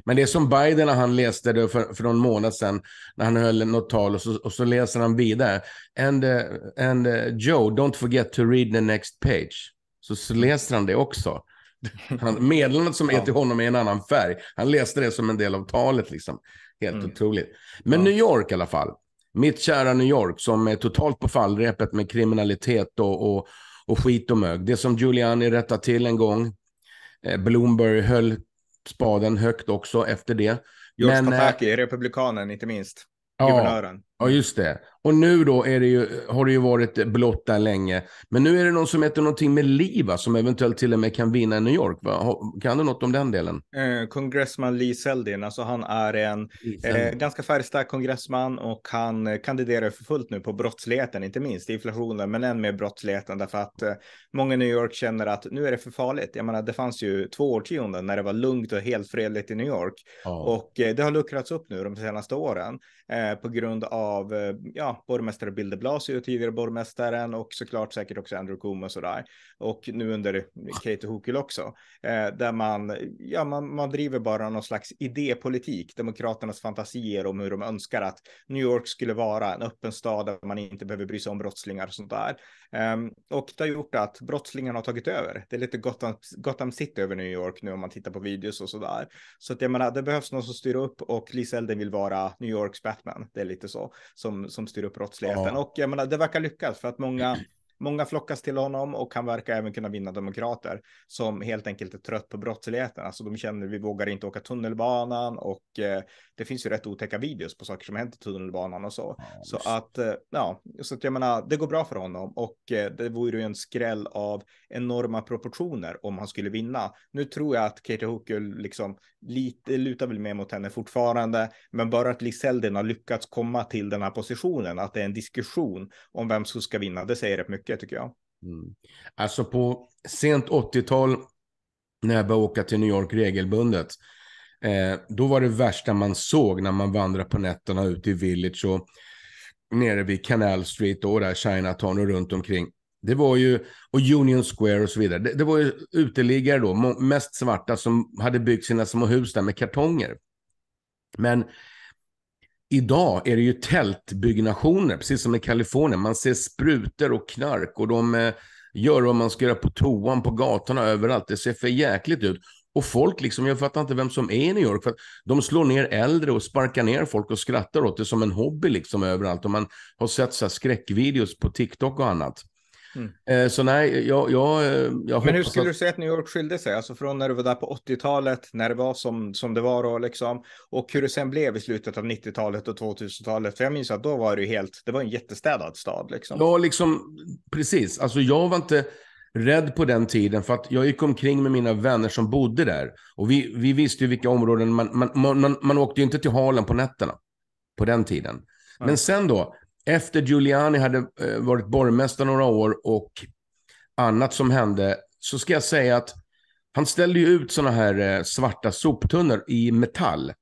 Men det är som Biden när han läste det för, för någon månad sedan, när han höll något tal och så, och så läser han vidare. And, uh, and uh, Joe, don't forget to read the next page. Så, så läser han det också. Han, meddelandet som är till honom är en annan färg. Han läste det som en del av talet. Liksom. Helt mm. otroligt. Men ja. New York i alla fall. Mitt kära New York som är totalt på fallrepet med kriminalitet och, och, och skit och mög. Det som Giuliani rättade till en gång. Eh, Bloomberg höll spaden högt också efter det. George Men, eh, Pataki, republikanen inte minst. Ja, Ja, just det. Och nu då är det ju, har det ju varit blått där länge. Men nu är det någon som heter någonting med Liva som eventuellt till och med kan vinna i New York. Va? Kan du något om den delen? Eh, Congressman Lee Seldin, alltså han är en eh, ganska färgstark kongressman och han eh, kandiderar för fullt nu på brottsligheten, inte minst inflationen, men än mer brottsligheten därför att eh, många i New York känner att nu är det för farligt. Jag menar, det fanns ju två årtionden när det var lugnt och helt fredligt i New York oh. och eh, det har luckrats upp nu de senaste åren eh, på grund av ja, borgmästare Bill de Blasio, tidigare borgmästaren och såklart säkert också Andrew Cuomo och sådär. Och nu under Kate Hochul också, eh, där man, ja, man, man driver bara någon slags idépolitik, demokraternas fantasier om hur de önskar att New York skulle vara en öppen stad där man inte behöver bry sig om brottslingar och sånt där. Um, och det har gjort att brottslingarna har tagit över. Det är lite Gotham, Gotham City över New York nu om man tittar på videos och sådär. Så att jag menar, det behövs någon som styr upp och Lisa Elden vill vara New Yorks Batman. Det är lite så som, som styr styra upp brottsligheten. Ja. Och jag menar, det verkar lyckas för att många Många flockas till honom och han verkar även kunna vinna demokrater som helt enkelt är trött på brottsligheten. Alltså de känner vi vågar inte åka tunnelbanan och eh, det finns ju rätt otäcka videos på saker som hänt i tunnelbanan och så. Mm. Så att eh, ja, så att jag menar, det går bra för honom och eh, det vore ju en skräll av enorma proportioner om han skulle vinna. Nu tror jag att Katie Hooker liksom lite lutar väl mer mot henne fortfarande, men bara att Liselden har lyckats komma till den här positionen, att det är en diskussion om vem som ska vinna, det säger rätt mycket mycket tycker jag. Mm. Alltså på sent 80-tal när jag började åka till New York regelbundet. Eh, då var det värsta man såg när man vandrade på nätterna ute i Village och nere vid Canal Street och där Chinatown och runt omkring. Det var ju, och Union Square och så vidare. Det, det var ju uteliggare då, mest svarta som hade byggt sina små hus där med kartonger. Men Idag är det ju tältbyggnationer, precis som i Kalifornien. Man ser sprutor och knark och de eh, gör vad man ska göra på toan, på gatorna, överallt. Det ser för jäkligt ut. Och folk, liksom, jag fattar inte vem som är i New York, för de slår ner äldre och sparkar ner folk och skrattar åt det som en hobby liksom överallt. Och man har sett så skräckvideos på TikTok och annat. Mm. Eh, så nej, jag, jag, eh, jag Men hur skulle att... du säga att New York skilde sig? Alltså från när du var där på 80-talet, när det var som, som det var då liksom, och hur det sen blev i slutet av 90-talet och 2000-talet. För jag minns att då var det helt, det var en jättestädad stad liksom. Ja, liksom precis. Alltså jag var inte rädd på den tiden för att jag gick omkring med mina vänner som bodde där. Och vi, vi visste ju vilka områden, man, man, man, man åkte ju inte till Harlem på nätterna på den tiden. Men sen då, efter Giuliani hade eh, varit borgmästare några år och annat som hände, så ska jag säga att han ställde ju ut sådana här eh, svarta soptunnor i metall,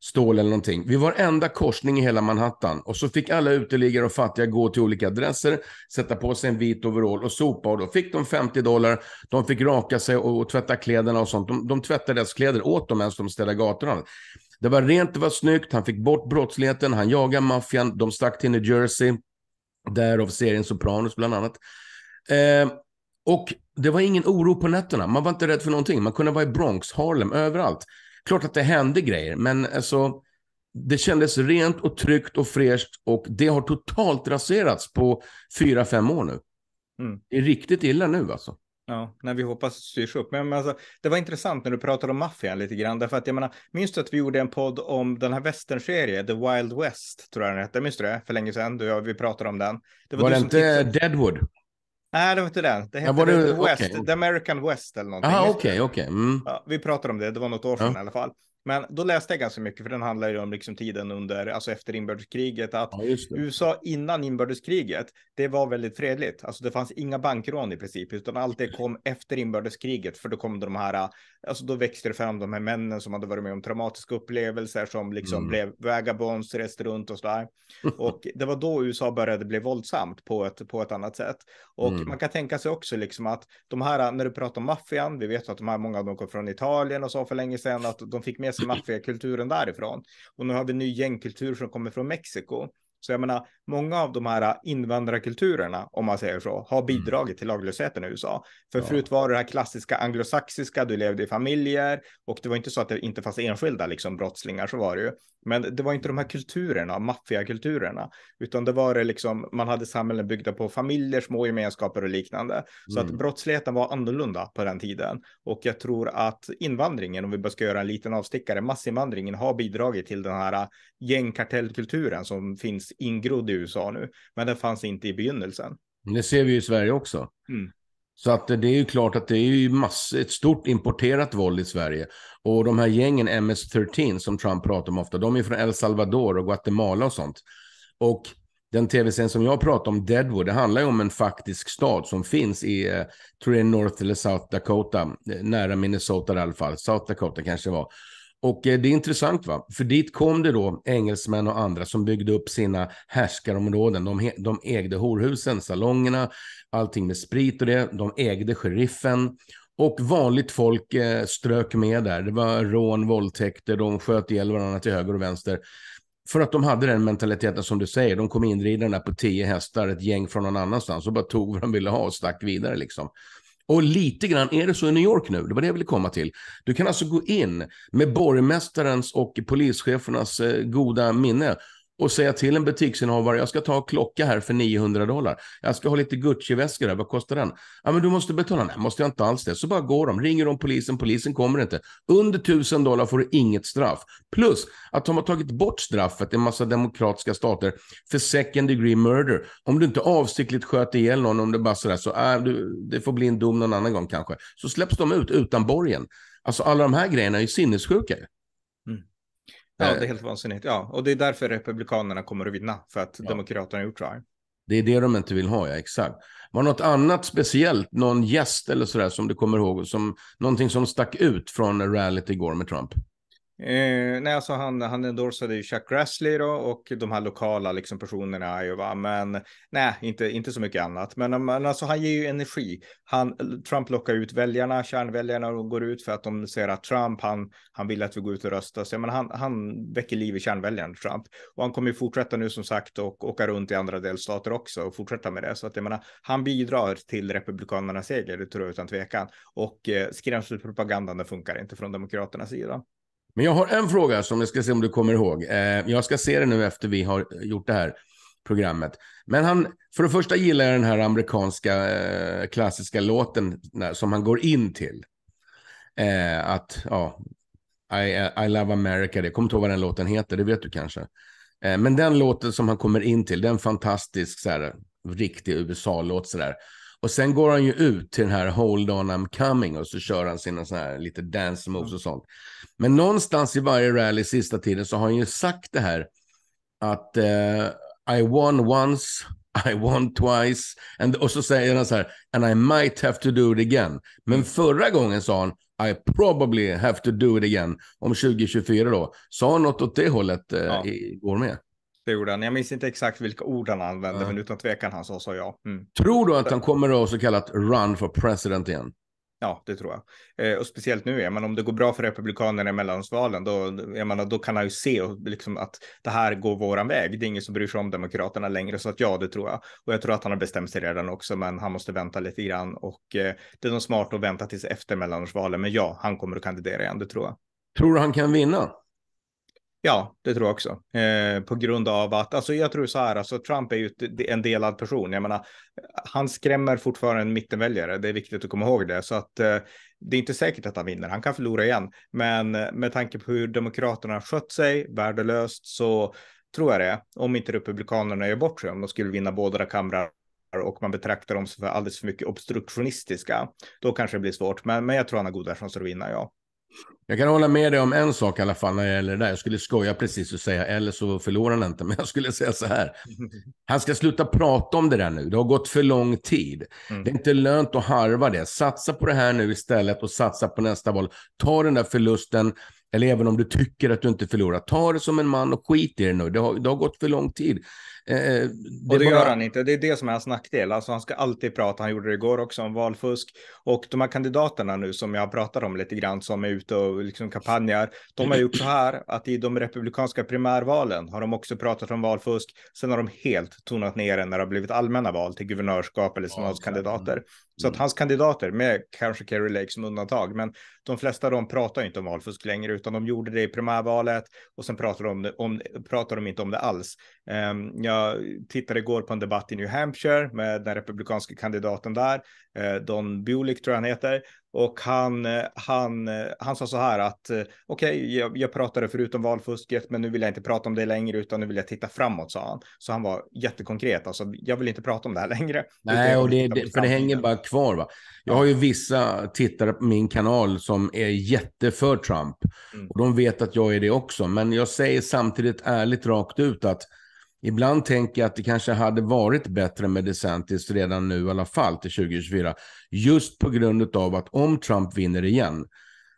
stål eller någonting, vid varenda korsning i hela Manhattan. Och så fick alla uteliggare och fattiga gå till olika adresser, sätta på sig en vit overall och sopa. Och då fick de 50 dollar, de fick raka sig och, tvätta kläderna och sånt. De, de tvättade deras kläder åt dem ens de städade gatorna. Det var rent, det var snyggt, han fick bort brottsligheten, han jagade maffian, de stack till New Jersey, därav serien Sopranos bland annat. Eh, och det var ingen oro på nätterna, man var inte rädd för någonting, man kunde vara i Bronx, Harlem, överallt. Klart att det hände grejer, men alltså, det kändes rent och tryggt och fräscht och det har totalt raserats på fyra, fem år nu. Mm. Det är riktigt illa nu alltså. Ja, när vi hoppas styrs upp. Men, men alltså, det var intressant när du pratade om maffian lite grann, därför att jag menar, minns du att vi gjorde en podd om den här västernserien, The Wild West, tror jag den hette, minns du det? För länge sedan, du vi pratade om den. Det var, var det inte Deadwood? Nej, det var inte den. Det hette ja, det... The, West, okay. The American West eller någonting. Aha, okay, okay. Mm. Ja, vi pratade om det, det var något år sedan ja. i alla fall. Men då läste jag ganska mycket, för den handlar ju om liksom tiden under, alltså efter inbördeskriget, att ja, USA innan inbördeskriget, det var väldigt fredligt. Alltså det fanns inga bankrån i princip, utan allt det kom efter inbördeskriget, för då kom de här, alltså då växte det fram de här männen som hade varit med om traumatiska upplevelser, som liksom mm. blev vagabonds, reste runt och sådär. [laughs] Och det var då USA började bli våldsamt på ett, på ett annat sätt. Och mm. man kan tänka sig också liksom att de här, när du pratar om maffian, vi vet att de här, många av dem kom från Italien och så för länge sedan, att de fick med med maffiakulturen därifrån. Och nu har vi ny gängkultur som kommer från Mexiko. Så jag menar, många av de här invandrarkulturerna, om man säger så, har mm. bidragit till laglösheten i USA. För ja. förut var det här klassiska anglosaxiska, du levde i familjer och det var inte så att det inte fanns enskilda liksom, brottslingar, så var det ju. Men det var inte de här kulturerna, maffiakulturerna, utan det var det liksom, man hade samhällen byggda på familjer, små gemenskaper och liknande. Så mm. att brottsligheten var annorlunda på den tiden. Och jag tror att invandringen, om vi bara ska göra en liten avstickare, massinvandringen har bidragit till den här gängkartellkulturen som finns ingrodd i USA nu, men den fanns inte i begynnelsen. Det ser vi i Sverige också. Mm. Så att det är ju klart att det är ju mass, ett stort importerat våld i Sverige. Och de här gängen MS-13 som Trump pratar om ofta, de är från El Salvador och Guatemala och sånt. Och den tv-serien som jag pratar om, Deadwood, det handlar ju om en faktisk stad som finns i, eh, tror jag North eller South Dakota, eh, nära Minnesota i alla fall, South Dakota kanske det var. Och eh, det är intressant, va? för dit kom det då engelsmän och andra som byggde upp sina härskarområden. De, de ägde horhusen, salongerna, allting med sprit och det. De ägde sheriffen. Och vanligt folk eh, strök med där. Det var rån, våldtäkter, de sköt ihjäl varandra till höger och vänster. För att de hade den mentaliteten som du säger. De kom inridande på tio hästar, ett gäng från någon annanstans och bara tog vad de ville ha och stack vidare. Liksom. Och lite grann är det så i New York nu, det var det jag ville komma till. Du kan alltså gå in med borgmästarens och polischefernas eh, goda minne och säga till en butiksinnehavare, jag ska ta en klocka här för 900 dollar. Jag ska ha lite Gucci-väskor här, vad kostar den? Ja, men du måste betala. Nej, måste jag inte alls det. Så bara går de, ringer de polisen, polisen kommer inte. Under 1000 dollar får du inget straff. Plus att de har tagit bort straffet i en massa demokratiska stater för second degree murder. Om du inte avsiktligt sköt ihjäl någon, om det bara sådär, så äh, du, det får bli en dom någon annan gång kanske. Så släpps de ut utan borgen. Alltså alla de här grejerna är ju sinnessjuka. Ja, eh, det är helt vansinnigt. Ja, och det är därför Republikanerna kommer att vinna, för att ja. Demokraterna har gjort så här. Det är det de inte vill ha, ja, exakt. Var något annat speciellt, någon gäst eller sådär som du kommer ihåg, som, någonting som stack ut från rallyt igår med Trump? Eh, nej, alltså han, han endorsade ju Chuck Grassley då och de här lokala liksom, personerna i Iowa, men nej, inte, inte så mycket annat. Men, men alltså, han ger ju energi. Han, Trump lockar ut väljarna, kärnväljarna och går ut för att de ser att Trump, han, han vill att vi går ut och röstar. Så, men han, han väcker liv i kärnväljaren Trump. Och han kommer ju fortsätta nu som sagt och åka runt i andra delstater också och fortsätta med det. Så att jag menar, han bidrar till Republikanernas seger, det tror jag utan tvekan. Och eh, skrämselpropagandan funkar inte från Demokraternas sida. Men jag har en fråga som jag ska se om du kommer ihåg. Eh, jag ska se det nu efter vi har gjort det här programmet. Men han, för det första gillar jag den här amerikanska eh, klassiska låten som han går in till. Eh, att, ja, I, I Love America, det kommer inte ihåg vad den låten heter, det vet du kanske. men den låten som han kommer in till, den är en fantastisk, så här, riktig USA-låt så där. Och sen går han ju ut till den här Hold on I'm coming och så kör han sina sådana här lite dance moves mm. och sånt. Men någonstans i varje rally sista tiden så har han ju sagt det här att uh, I won once, [laughs] I won twice and, och så säger han så här and I might have to do it again. Men förra gången sa han i probably have to do it again om 2024 då. Sa något åt det hållet eh, ja. igår med? Det gjorde han. Jag minns inte exakt vilka ord han använde, mm. men utan tvekan han sa så ja. Mm. Tror du att han kommer att så kallat run for president igen? Ja, det tror jag. Eh, och speciellt nu, jag menar, om det går bra för Republikanerna i mellanvalen, då, menar, då kan han ju se och, liksom, att det här går våran väg. Det är ingen som bryr sig om Demokraterna längre, så att ja, det tror jag. Och jag tror att han har bestämt sig redan också, men han måste vänta lite grann. Och eh, det är nog smart att vänta tills efter mellanårsvalen, men ja, han kommer att kandidera igen, det tror jag. Tror du han kan vinna? Ja, det tror jag också. Eh, på grund av att, alltså jag tror så här, alltså Trump är ju en delad person. Jag menar, han skrämmer fortfarande mittenväljare. Det är viktigt att komma ihåg det. Så att eh, det är inte säkert att han vinner. Han kan förlora igen. Men eh, med tanke på hur Demokraterna skött sig, värdelöst, så tror jag det. Om inte Republikanerna gör bort sig, om de skulle vinna båda kamrar och man betraktar dem som alldeles för mycket obstruktionistiska, då kanske det blir svårt. Men, men jag tror han har goda chanser att vinna, ja. Jag kan hålla med dig om en sak i alla fall när det gäller det där. Jag skulle skoja precis och säga, eller så förlorar han inte, [laughs] men jag skulle säga så här. [laughs] Han ska sluta prata om det där nu. Det har gått för lång tid. Mm. Det är inte lönt att harva det. Satsa på det här nu istället och satsa på nästa val. Ta den där förlusten, eller även om du tycker att du inte förlorar, ta det som en man och skit i det nu. Det har, det har gått för lång tid. Eh, det eh, och det bara... gör han inte. Det är det som är hans nackdel. Alltså han ska alltid prata. Han gjorde det igår också om valfusk. Och de här kandidaterna nu som jag pratar om lite grann som är ute och liksom kampanjar. De har gjort så här att i de republikanska primärvalen har de också pratat om valfusk. Sen har de helt tonat ner det när det har blivit allmänna val till guvernörskap eller senatskandidater. Mm. Så att hans kandidater, med kanske Kerry Lake som undantag, men de flesta av dem pratar inte om valfusk längre, utan de gjorde det i primärvalet och sen pratar de, om, pratar de inte om det alls Ehm, jag tittade igår på en debatt i New Hampshire med den republikanske kandidaten där, eh, Don Bulick tror jag han heter, och han, eh, han, eh, han sa så här att okej, okay, jag, jag pratade förut om valfusket, men nu vill jag inte prata om det längre, utan nu vill jag titta framåt, sa han. Så han var jättekonkret, alltså jag vill inte prata om det här [laughs] längre. Nej, och det, det för det hänger bara kvar. Va? Jag har ju vissa tittare på min kanal som är jätteför Trump, mm. och de vet att jag är det också, men jag säger samtidigt ärligt rakt ut att Ibland tänker jag att det kanske hade varit bättre med DeSantis redan nu i alla fall till 2024. Just på grund av att om Trump vinner igen,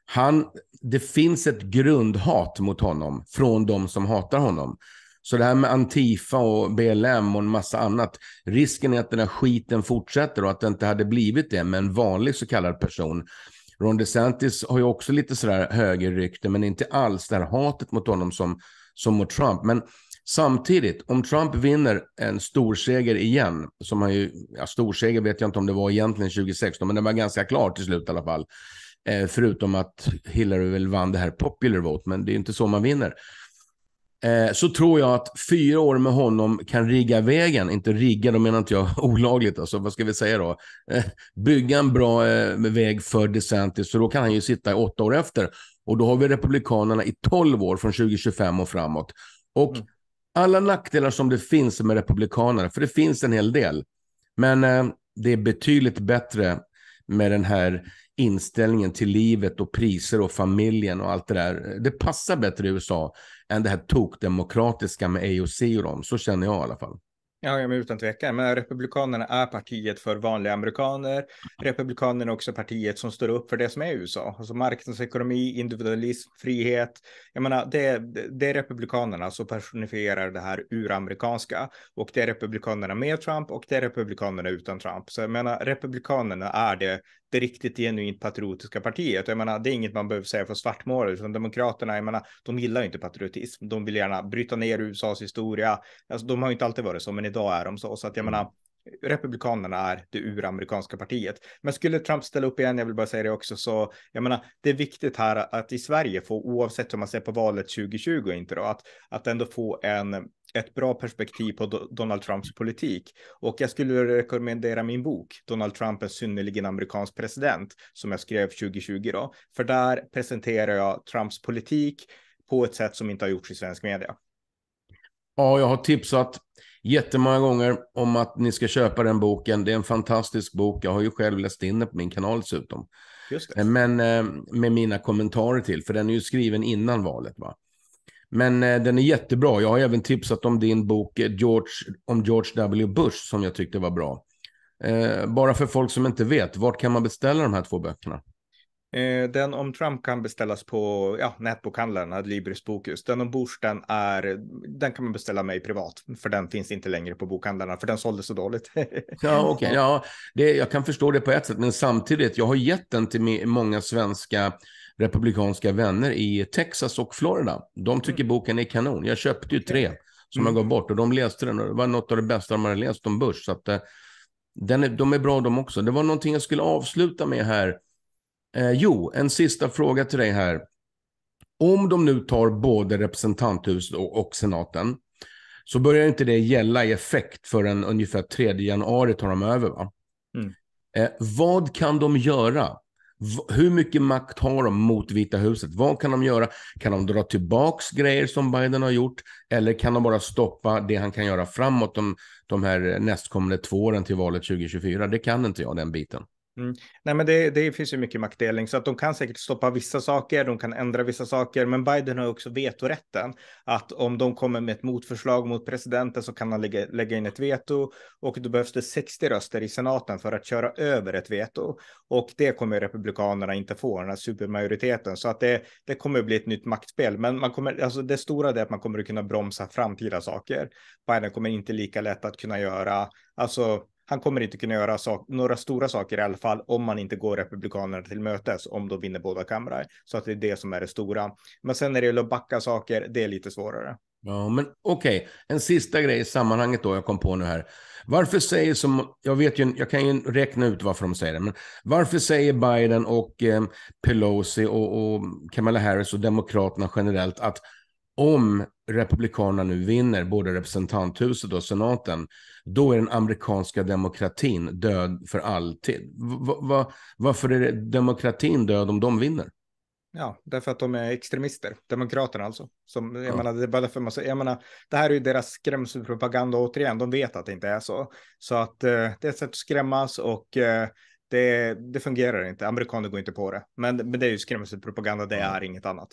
han, det finns ett grundhat mot honom från de som hatar honom. Så det här med Antifa och BLM och en massa annat, risken är att den här skiten fortsätter och att det inte hade blivit det med en vanlig så kallad person. Ron DeSantis har ju också lite sådär högerrykte, men inte alls det här hatet mot honom som, som mot Trump. Men Samtidigt, om Trump vinner en storseger igen, som han ju, ja, storseger vet jag inte om det var egentligen 2016, men den var ganska klar till slut i alla fall. Eh, förutom att Hillary väl vann det här popular vote, men det är inte så man vinner. Eh, så tror jag att fyra år med honom kan rigga vägen, inte rigga, då menar inte jag [laughs] olagligt, alltså, vad ska vi säga då? Eh, bygga en bra eh, väg för DeSantis, så då kan han ju sitta i åtta år efter. Och då har vi Republikanerna i tolv år, från 2025 och framåt. Och mm alla nackdelar som det finns med republikanerna, för det finns en hel del, men eh, det är betydligt bättre med den här inställningen till livet och priser och familjen och allt det där. Det passar bättre i USA än det här tokdemokratiska med AOC och dem. Så känner jag i alla fall. Ja, ja men utan tvekan. Men Republikanerna är partiet för vanliga amerikaner. Republikanerna är också partiet som står upp för det som är USA. Alltså marknadsekonomi, individualism, frihet. Jag menar, det, det är Republikanerna som personifierar det här uramerikanska. Och det är Republikanerna med Trump och det är Republikanerna utan Trump. Så jag menar, Republikanerna är det det riktigt genuint patriotiska partiet. Jag menar, det är inget man behöver säga för svartmål, utan demokraterna, jag menar, de gillar ju inte patriotism. De vill gärna bryta ner USAs historia. Alltså, de har inte alltid varit så, men idag är de så. Så att jag menar, Republikanerna är det uramerikanska partiet. Men skulle Trump ställa upp igen, jag vill bara säga det också, så jag menar, det är viktigt här att i Sverige få, oavsett hur man ser på valet 2020 och inte då, att, att ändå få en ett bra perspektiv på Donald Trumps politik. Och jag skulle rekommendera min bok Donald Trump, är synnerligen amerikansk president, som jag skrev 2020 då. För där presenterar jag Trumps politik på ett sätt som inte har gjorts i svensk media. Ja, jag har tipsat jättemånga gånger om att ni ska köpa den boken. Det är en fantastisk bok. Jag har ju själv läst in den på min kanal dessutom. Men eh, med mina kommentarer till, för den är ju skriven innan valet. va? Men eh, den är jättebra. Jag har även tipsat om din bok eh, George, om George W. Bush som jag tyckte var bra. Eh, bara för folk som inte vet, vart kan man beställa de här två böckerna? Den om Trump kan beställas på ja, nätbokhandlaren Adlibris Bokus. Den om Bush, den, är, den kan man beställa mig privat, för den finns inte längre på bokhandlarna, för den sålde så dåligt. [laughs] ja, okay. ja det, jag kan förstå det på ett sätt, men samtidigt, jag har gett den till många svenska republikanska vänner i Texas och Florida. De tycker mm. boken är kanon. Jag köpte ju tre som mm. jag gav mm. bort och de läste den och det var något av det bästa de hade läst om Bush. Så att, eh, den är, de är bra de också. Det var någonting jag skulle avsluta med här. Eh, jo, en sista fråga till dig här. Om de nu tar både representanthuset och, och senaten så börjar inte det gälla i effekt förrän ungefär 3 januari tar de över. Va? Mm. Eh, vad kan de göra hur mycket makt har de mot Vita huset? Vad kan de göra? Kan de dra tillbaka grejer som Biden har gjort? Eller kan de bara stoppa det han kan göra framåt de, de här nästkommande två åren till valet 2024? Det kan inte jag, den biten. Mm. Nej, men det, det, finns ju mycket maktdelning så att de kan säkert stoppa vissa saker, de kan ändra vissa saker, men Biden har också vetorätten att om de kommer med ett motförslag mot presidenten så kan han lägga, lägga in ett veto och då behövs det 60 röster i senaten för att köra över ett veto och det kommer republikanerna inte få den här supermajoriteten så att det, det kommer bli ett nytt maktspel. Men man kommer, alltså det stora är att man kommer att kunna bromsa framtida saker. Biden kommer inte lika lätt att kunna göra, alltså han kommer inte kunna göra sak, några stora saker i alla fall om man inte går republikanerna till mötes om de vinner båda kamrar. Så att det är det som är det stora. Men sen när det gäller att backa saker, det är lite svårare. Ja, men okej, okay. en sista grej i sammanhanget då, jag kom på nu här. Varför säger som, jag vet ju, jag kan ju räkna ut varför de säger det, men varför säger Biden och eh, Pelosi och, och Kamala Harris och Demokraterna generellt att om republikanerna nu vinner både representanthuset och senaten, då är den amerikanska demokratin död för alltid. Va, va, varför är demokratin död om de vinner? Ja, därför att de är extremister, demokraterna alltså. Som, jag, ja. menar, det är bara därför man, jag menar, det här är ju deras skrämselpropaganda återigen, de vet att det inte är så. Så att eh, det är ett sätt att skrämmas och eh, det, det fungerar inte, amerikaner går inte på det. Men, men det är ju skrämselpropaganda, det är ja. inget annat.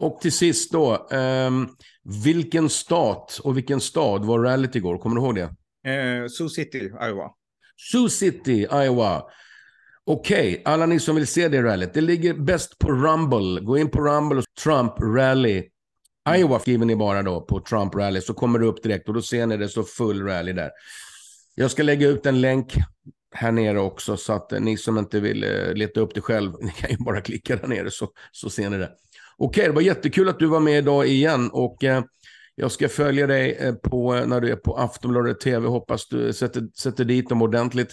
Och till sist då, um, vilken stat och vilken stad var rallyt igår? Kommer du ihåg det? Uh, Sioux City, Iowa. Sioux City, Iowa. Okej, okay, alla ni som vill se det rallyt. Det ligger bäst på Rumble. Gå in på Rumble och Trump Rally. Mm. Iowa skriver ni bara då på Trump Rally så kommer det upp direkt och då ser ni det så full rally där. Jag ska lägga ut en länk här nere också så att ni som inte vill eh, leta upp det själv, [laughs] ni kan ju bara klicka där nere så, så ser ni det. Okej, det var jättekul att du var med idag igen. Och, eh, jag ska följa dig eh, på, eh, när du är på Aftonbladet TV. Hoppas du sätter, sätter dit dem ordentligt.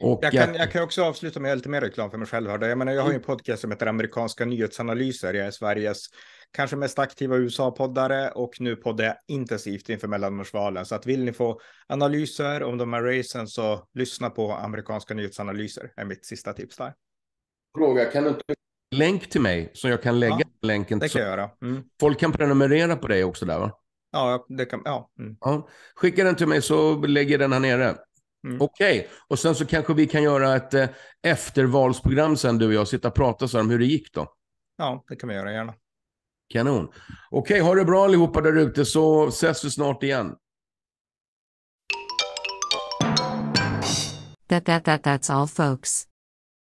Och, jag, kan, jag kan också avsluta med lite mer reklam för mig själv. Jag, menar, jag har ju en podcast som heter Amerikanska nyhetsanalyser. Jag är Sveriges kanske mest aktiva USA-poddare och nu poddar jag intensivt inför mellanårsvalen. Så att vill ni få analyser om de här racen så lyssna på Amerikanska nyhetsanalyser är mitt sista tips där. Fråga, kan du inte länk till mig som jag kan lägga ja, länken. Det kan jag göra. Mm. Folk kan prenumerera på dig också där va? Ja, det kan, ja. Mm. ja. Skicka den till mig så lägger jag den här nere. Mm. Okej, okay. och sen så kanske vi kan göra ett eh, eftervalsprogram sen du och jag, sitta och prata så om hur det gick då. Ja, det kan vi göra gärna. Kanon. Okej, okay, ha det bra allihopa där ute så ses vi snart igen. That, that, that, that's all folks.